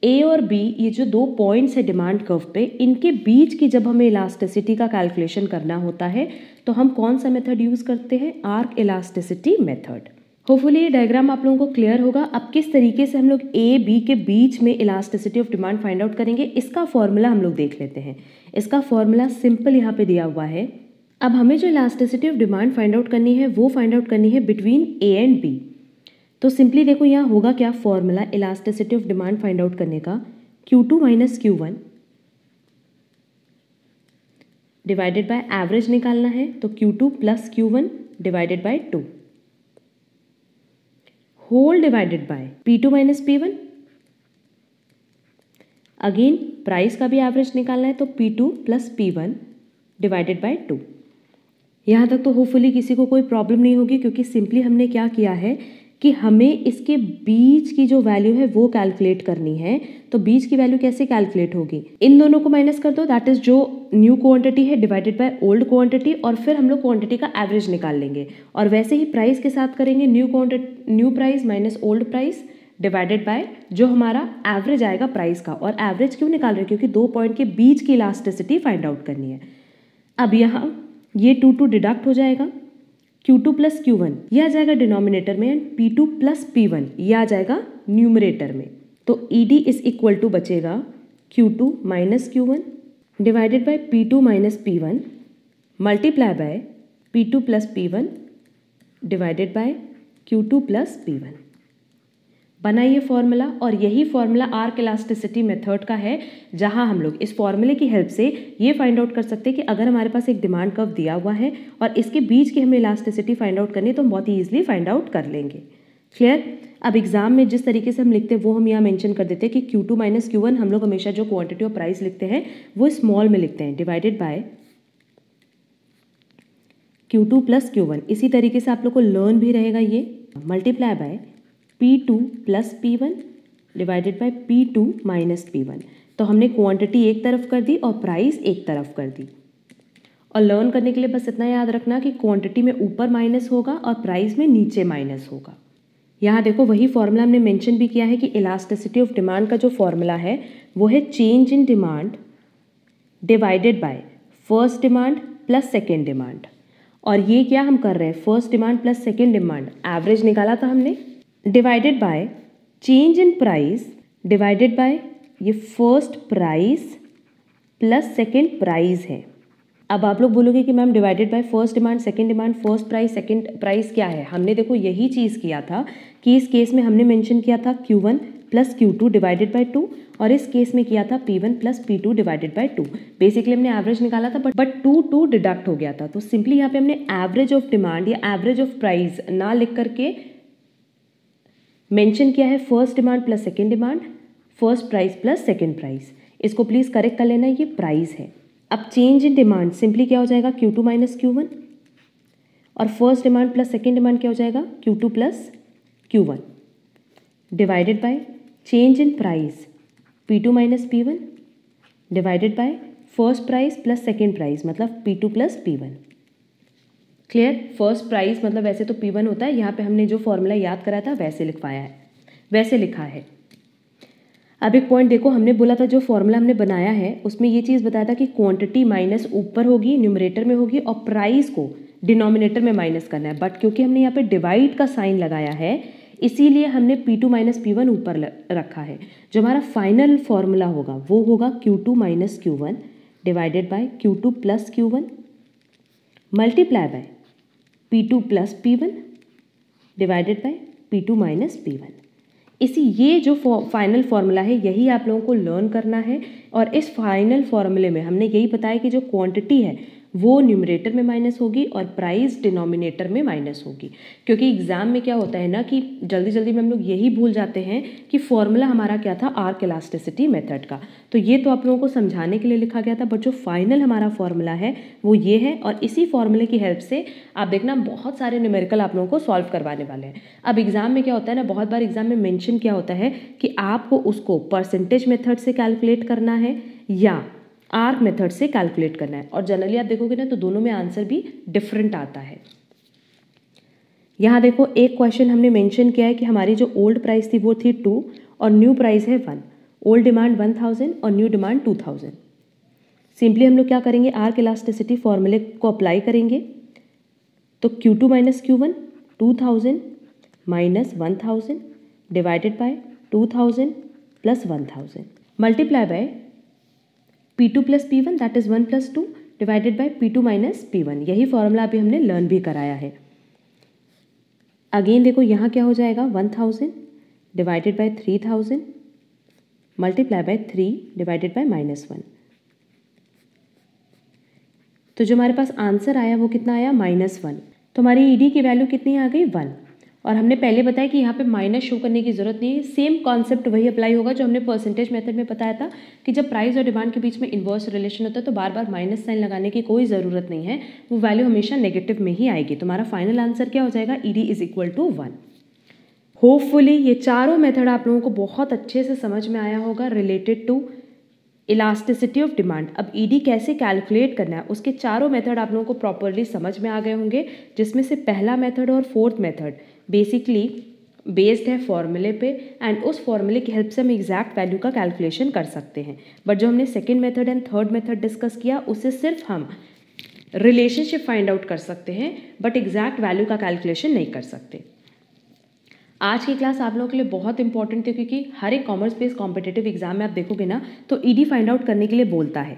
ए और बी ये जो दो पॉइंट्स है डिमांड कर्व पे इनके बीच की जब हमें इलास्टिसिटी का कैलकुलेशन करना होता है तो हम कौन सा मेथड यूज़ करते हैं आर्क इलास्टिसिटी मेथड होपफुली ये डायग्राम आप लोगों को क्लियर होगा अब किस तरीके से हम लोग ए बी के बीच में elasticity of demand find out करेंगे इसका फॉर्मूला हम लोग देख लेते हैं इसका फॉर्मूला सिंपल यहाँ पे दिया हुआ है अब हमें जो elasticity of demand find out करनी है वो फाइंड आउट करनी है बिटवीन ए एंड बी तो सिंपली देखो यहाँ होगा क्या formula elasticity of demand find out करने का Q two minus Q one divided by average निकालना है तो Q two plus Q one divided by two whole divided by P two minus P one again price का भी average निकालना है तो P two plus P one divided by two यहाँ तक तो होपफुली किसी को कोई प्रॉब्लम नहीं होगी क्योंकि सिंपली हमने क्या किया है कि हमें इसके बीच की जो वैल्यू है वो कैलकुलेट करनी है तो बीच की वैल्यू कैसे कैलकुलेट होगी इन दोनों को माइनस कर दो दैट इज जो न्यू क्वांटिटी है डिवाइडेड बाय ओल्ड क्वांटिटी और फिर हम लोग क्वांटिटी का एवरेज निकाल लेंगे और वैसे ही प्राइस के साथ करेंगे new quantity new price minus old price divided by जो हमारा एवरेज आएगा प्राइस का और एवरेज क्यों निकाल रहे क्योंकि दो पॉइंट के बीच की इलास्टिसिटी फाइंड आउट करनी है अब यहाँ ये टू टू डिडक्ट हो जाएगा Q2 प्लस क्यू वन ये आ जाएगा डिनोमिनेटर में and P2 plus P one ये आ जाएगा न्यूमरेटर में तो ED इज इक्वल टू बचेगा Q2 two minus Q one divided by P two minus P one multiply by P two plus P one divided by Q two plus P one बना ये formula और यही formula arc elasticity method का है जहाँ हम लोग इस फॉर्मूले की हेल्प से ये फाइंड आउट कर सकते हैं कि अगर हमारे पास एक डिमांड कर्व दिया हुआ है और इसके बीच की हमें इलास्टिसिटी फाइंड आउट करनी है तो हम बहुत ही ईजिली फाइंड आउट कर लेंगे क्लियर अब एग्जाम में जिस तरीके से हम लिखते हैं वो हम यहाँ मेंशन कर देते हैं कि Q two minus Q one हम लोग हमेशा जो क्वांटिटी और प्राइस लिखते हैं वो स्मॉल में लिखते हैं divided by Q two plus Q one इसी तरीके से आप लोग को लर्न भी रहेगा ये multiply by P two plus P one divided by P two minus P one तो हमने क्वांटिटी एक तरफ कर दी और प्राइस एक तरफ कर दी और लर्न करने के लिए बस इतना याद रखना कि क्वांटिटी में ऊपर माइनस होगा और प्राइस में नीचे माइनस होगा यहाँ देखो वही फॉर्मूला हमने मेंशन भी किया है कि इलास्टिसिटी ऑफ डिमांड का जो फॉर्मूला है वो है change in demand divided by first demand plus second demand और ये क्या हम कर रहे हैं first demand plus second demand average निकाला था हमने divided by change in price divided by ये first price plus second price है अब आप लोग बोलोगे कि ma'am divided by first demand second demand first price second price क्या है हमने देखो यही चीज़ किया था कि इस केस में हमने मेंशन किया था Q1 one plus Q two divided by two और इस केस में किया था P1 one plus P two divided by two basically हमने एवरेज निकाला था but but two two deduct हो गया था तो सिंपली यहाँ पे हमने एवरेज ऑफ डिमांड या एवरेज ऑफ प्राइस ना लिख करके मेंशन किया है first demand plus second demand first price plus second price इसको प्लीज़ करेक्ट कर लेना ये प्राइस है अब चेंज इन डिमांड सिंपली क्या हो जाएगा Q two minus Q one और first demand plus second demand क्या हो जाएगा Q two plus Q one divided by change in price P two minus P one divided by first price plus second price मतलब P two plus P one clear first price मतलब वैसे तो P one होता है यहाँ पे हमने जो फॉर्मूला याद करा था वैसे लिखवाया है वैसे लिखा है अब एक पॉइंट देखो हमने बोला था जो फॉर्मूला हमने बनाया है उसमें ये चीज़ बताया था कि क्वांटिटी माइनस ऊपर होगी न्यूमरेटर में होगी और प्राइस को डिनोमिनेटर में माइनस करना है बट क्योंकि हमने यहाँ पे डिवाइड का साइन लगाया है इसीलिए हमने P two minus P one ऊपर रखा है जो हमारा फाइनल फॉर्मूला होगा वो होगा Q two minus Q one divided by Q two plus Q one multiply by P2 plus P one divided by P two minus P one इसी ये जो फाइनल फार्मूला है यही आप लोगों को लर्न करना है और इस फाइनल फार्मूले में हमने यही बताया कि जो क्वांटिटी है वो न्यूमरेटर में माइनस होगी और प्राइस डिनोमिनेटर में माइनस होगी क्योंकि एग्ज़ाम में क्या होता है ना कि जल्दी जल्दी में हम लोग यही भूल जाते हैं कि फॉर्मूला हमारा क्या था आर्क इलास्टिसिटी मेथड का तो ये तो आप लोगों को समझाने के लिए लिखा गया था बट जो फाइनल हमारा फॉर्मूला है वो ये है और इसी फॉर्मूले की हेल्प से आप देखना बहुत सारे न्यूमेरिकल आप लोगों को सॉल्व करवाने वाले हैं अब एग्ज़ाम में क्या होता है ना बहुत बार एग्ज़ाम में मैंशन क्या होता है कि आपको उसको परसेंटेज मेथड से कैलकुलेट करना है या आर्क मेथड से कैलकुलेट करना है और जनरली आप देखोगे ना तो दोनों में आंसर भी डिफरेंट आता है यहाँ देखो एक क्वेश्चन हमने मेंशन किया है कि हमारी जो ओल्ड प्राइस थी वो थी टू और न्यू प्राइस है one old demand one thousand और new demand two thousand simply हम लोग क्या करेंगे आर्क इलास्टिसिटी फॉर्मूले को अप्लाई करेंगे तो Q two minus Q one two thousand minus one thousand divided by two thousand plus one thousand multiply by P2 plus P that is one plus two divided by P two minus P one यही formula अभी हमने learn भी कराया है again देखो यहाँ क्या हो जाएगा one thousand divided by three thousand multiply by three divided by minus one तो जो हमारे पास आंसर आया वो कितना आया माइनस वन तो हमारी ईडी e की वैल्यू कितनी आ गई वन और हमने पहले बताया कि यहाँ पे माइनस शो करने की ज़रूरत नहीं है सेम कॉन्सेप्ट वही अप्लाई होगा जो हमने परसेंटेज मेथड में बताया था कि जब प्राइस और डिमांड के बीच में इन्वर्स रिलेशन होता है तो बार बार माइनस साइन लगाने की कोई ज़रूरत नहीं है वो वैल्यू हमेशा नेगेटिव में ही आएगी तुम्हारा फाइनल आंसर क्या हो जाएगा E is equal to one hopefully ये चारों मेथड आप लोगों को बहुत अच्छे से समझ में आया होगा related to elasticity of demand अब ईडी e कैसे कैलकुलेट करना है उसके चारों मेथड आप लोगों को प्रॉपरली समझ में आ गए होंगे जिसमें से पहला मेथड और फोर्थ मेथड बेसिकली बेस्ड है फॉर्मूले पे एंड उस फॉर्मूले की हेल्प से हम एग्जैक्ट वैल्यू का कैलकुलेशन कर सकते हैं बट जो हमने second method and third method discuss किया उससे सिर्फ हम रिलेशनशिप फाइंड आउट कर सकते हैं बट एग्जैक्ट वैल्यू का कैलकुलेशन नहीं कर सकते आज की क्लास आप लोगों के लिए बहुत इंपॉर्टेंट थी क्योंकि हर एक कॉमर्स बेस्ड कॉम्पिटेटिव एग्जाम में आप देखोगे ना तो ईडी फाइंड आउट करने के लिए बोलता है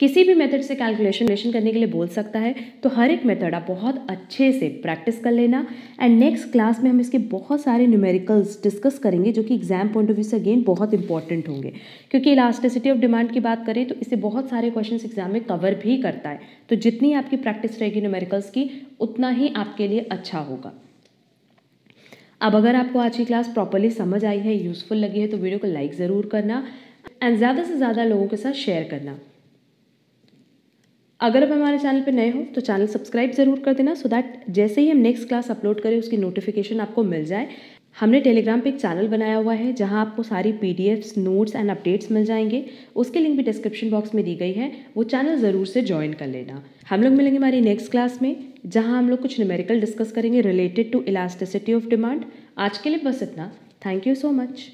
किसी भी मेथड से कैलकुलेशन लेशन करने के लिए बोल सकता है तो हर एक मेथड आप बहुत अच्छे से प्रैक्टिस कर लेना एंड नेक्स्ट क्लास में हम इसके बहुत सारे न्यूमेरिकल्स डिस्कस करेंगे जो कि एग्जाम पॉइंट ऑफ व्यू से अगेन बहुत इंपॉर्टेंट होंगे क्योंकि इलास्टिसिटी ऑफ डिमांड की बात करें तो इसे बहुत सारे क्वेश्चन एग्जाम में कवर भी करता है तो जितनी आपकी प्रैक्टिस रहेगी न्यूमेरिकल्स की उतना ही आपके लिए अच्छा होगा अब अगर आपको आज की क्लास प्रॉपरली समझ आई है यूज़फुल लगी है तो वीडियो को लाइक ज़रूर करना एंड ज़्यादा से ज़्यादा लोगों के साथ शेयर करना अगर आप हमारे चैनल पर नए हो तो चैनल सब्सक्राइब ज़रूर कर देना सो दैट जैसे ही हम नेक्स्ट क्लास अपलोड करें उसकी नोटिफिकेशन आपको मिल जाए हमने टेलीग्राम पे एक चैनल बनाया हुआ है जहाँ आपको सारी पीडीएफ्स नोट्स एंड अपडेट्स मिल जाएंगे उसके लिंक भी डिस्क्रिप्शन बॉक्स में दी गई है वो चैनल ज़रूर से ज्वाइन कर लेना हम लोग मिलेंगे हमारी नेक्स्ट क्लास में जहां हम लोग कुछ न्यूमेरिकल डिस्कस करेंगे related to elasticity of demand आज के लिए बस इतना थैंक यू सो मच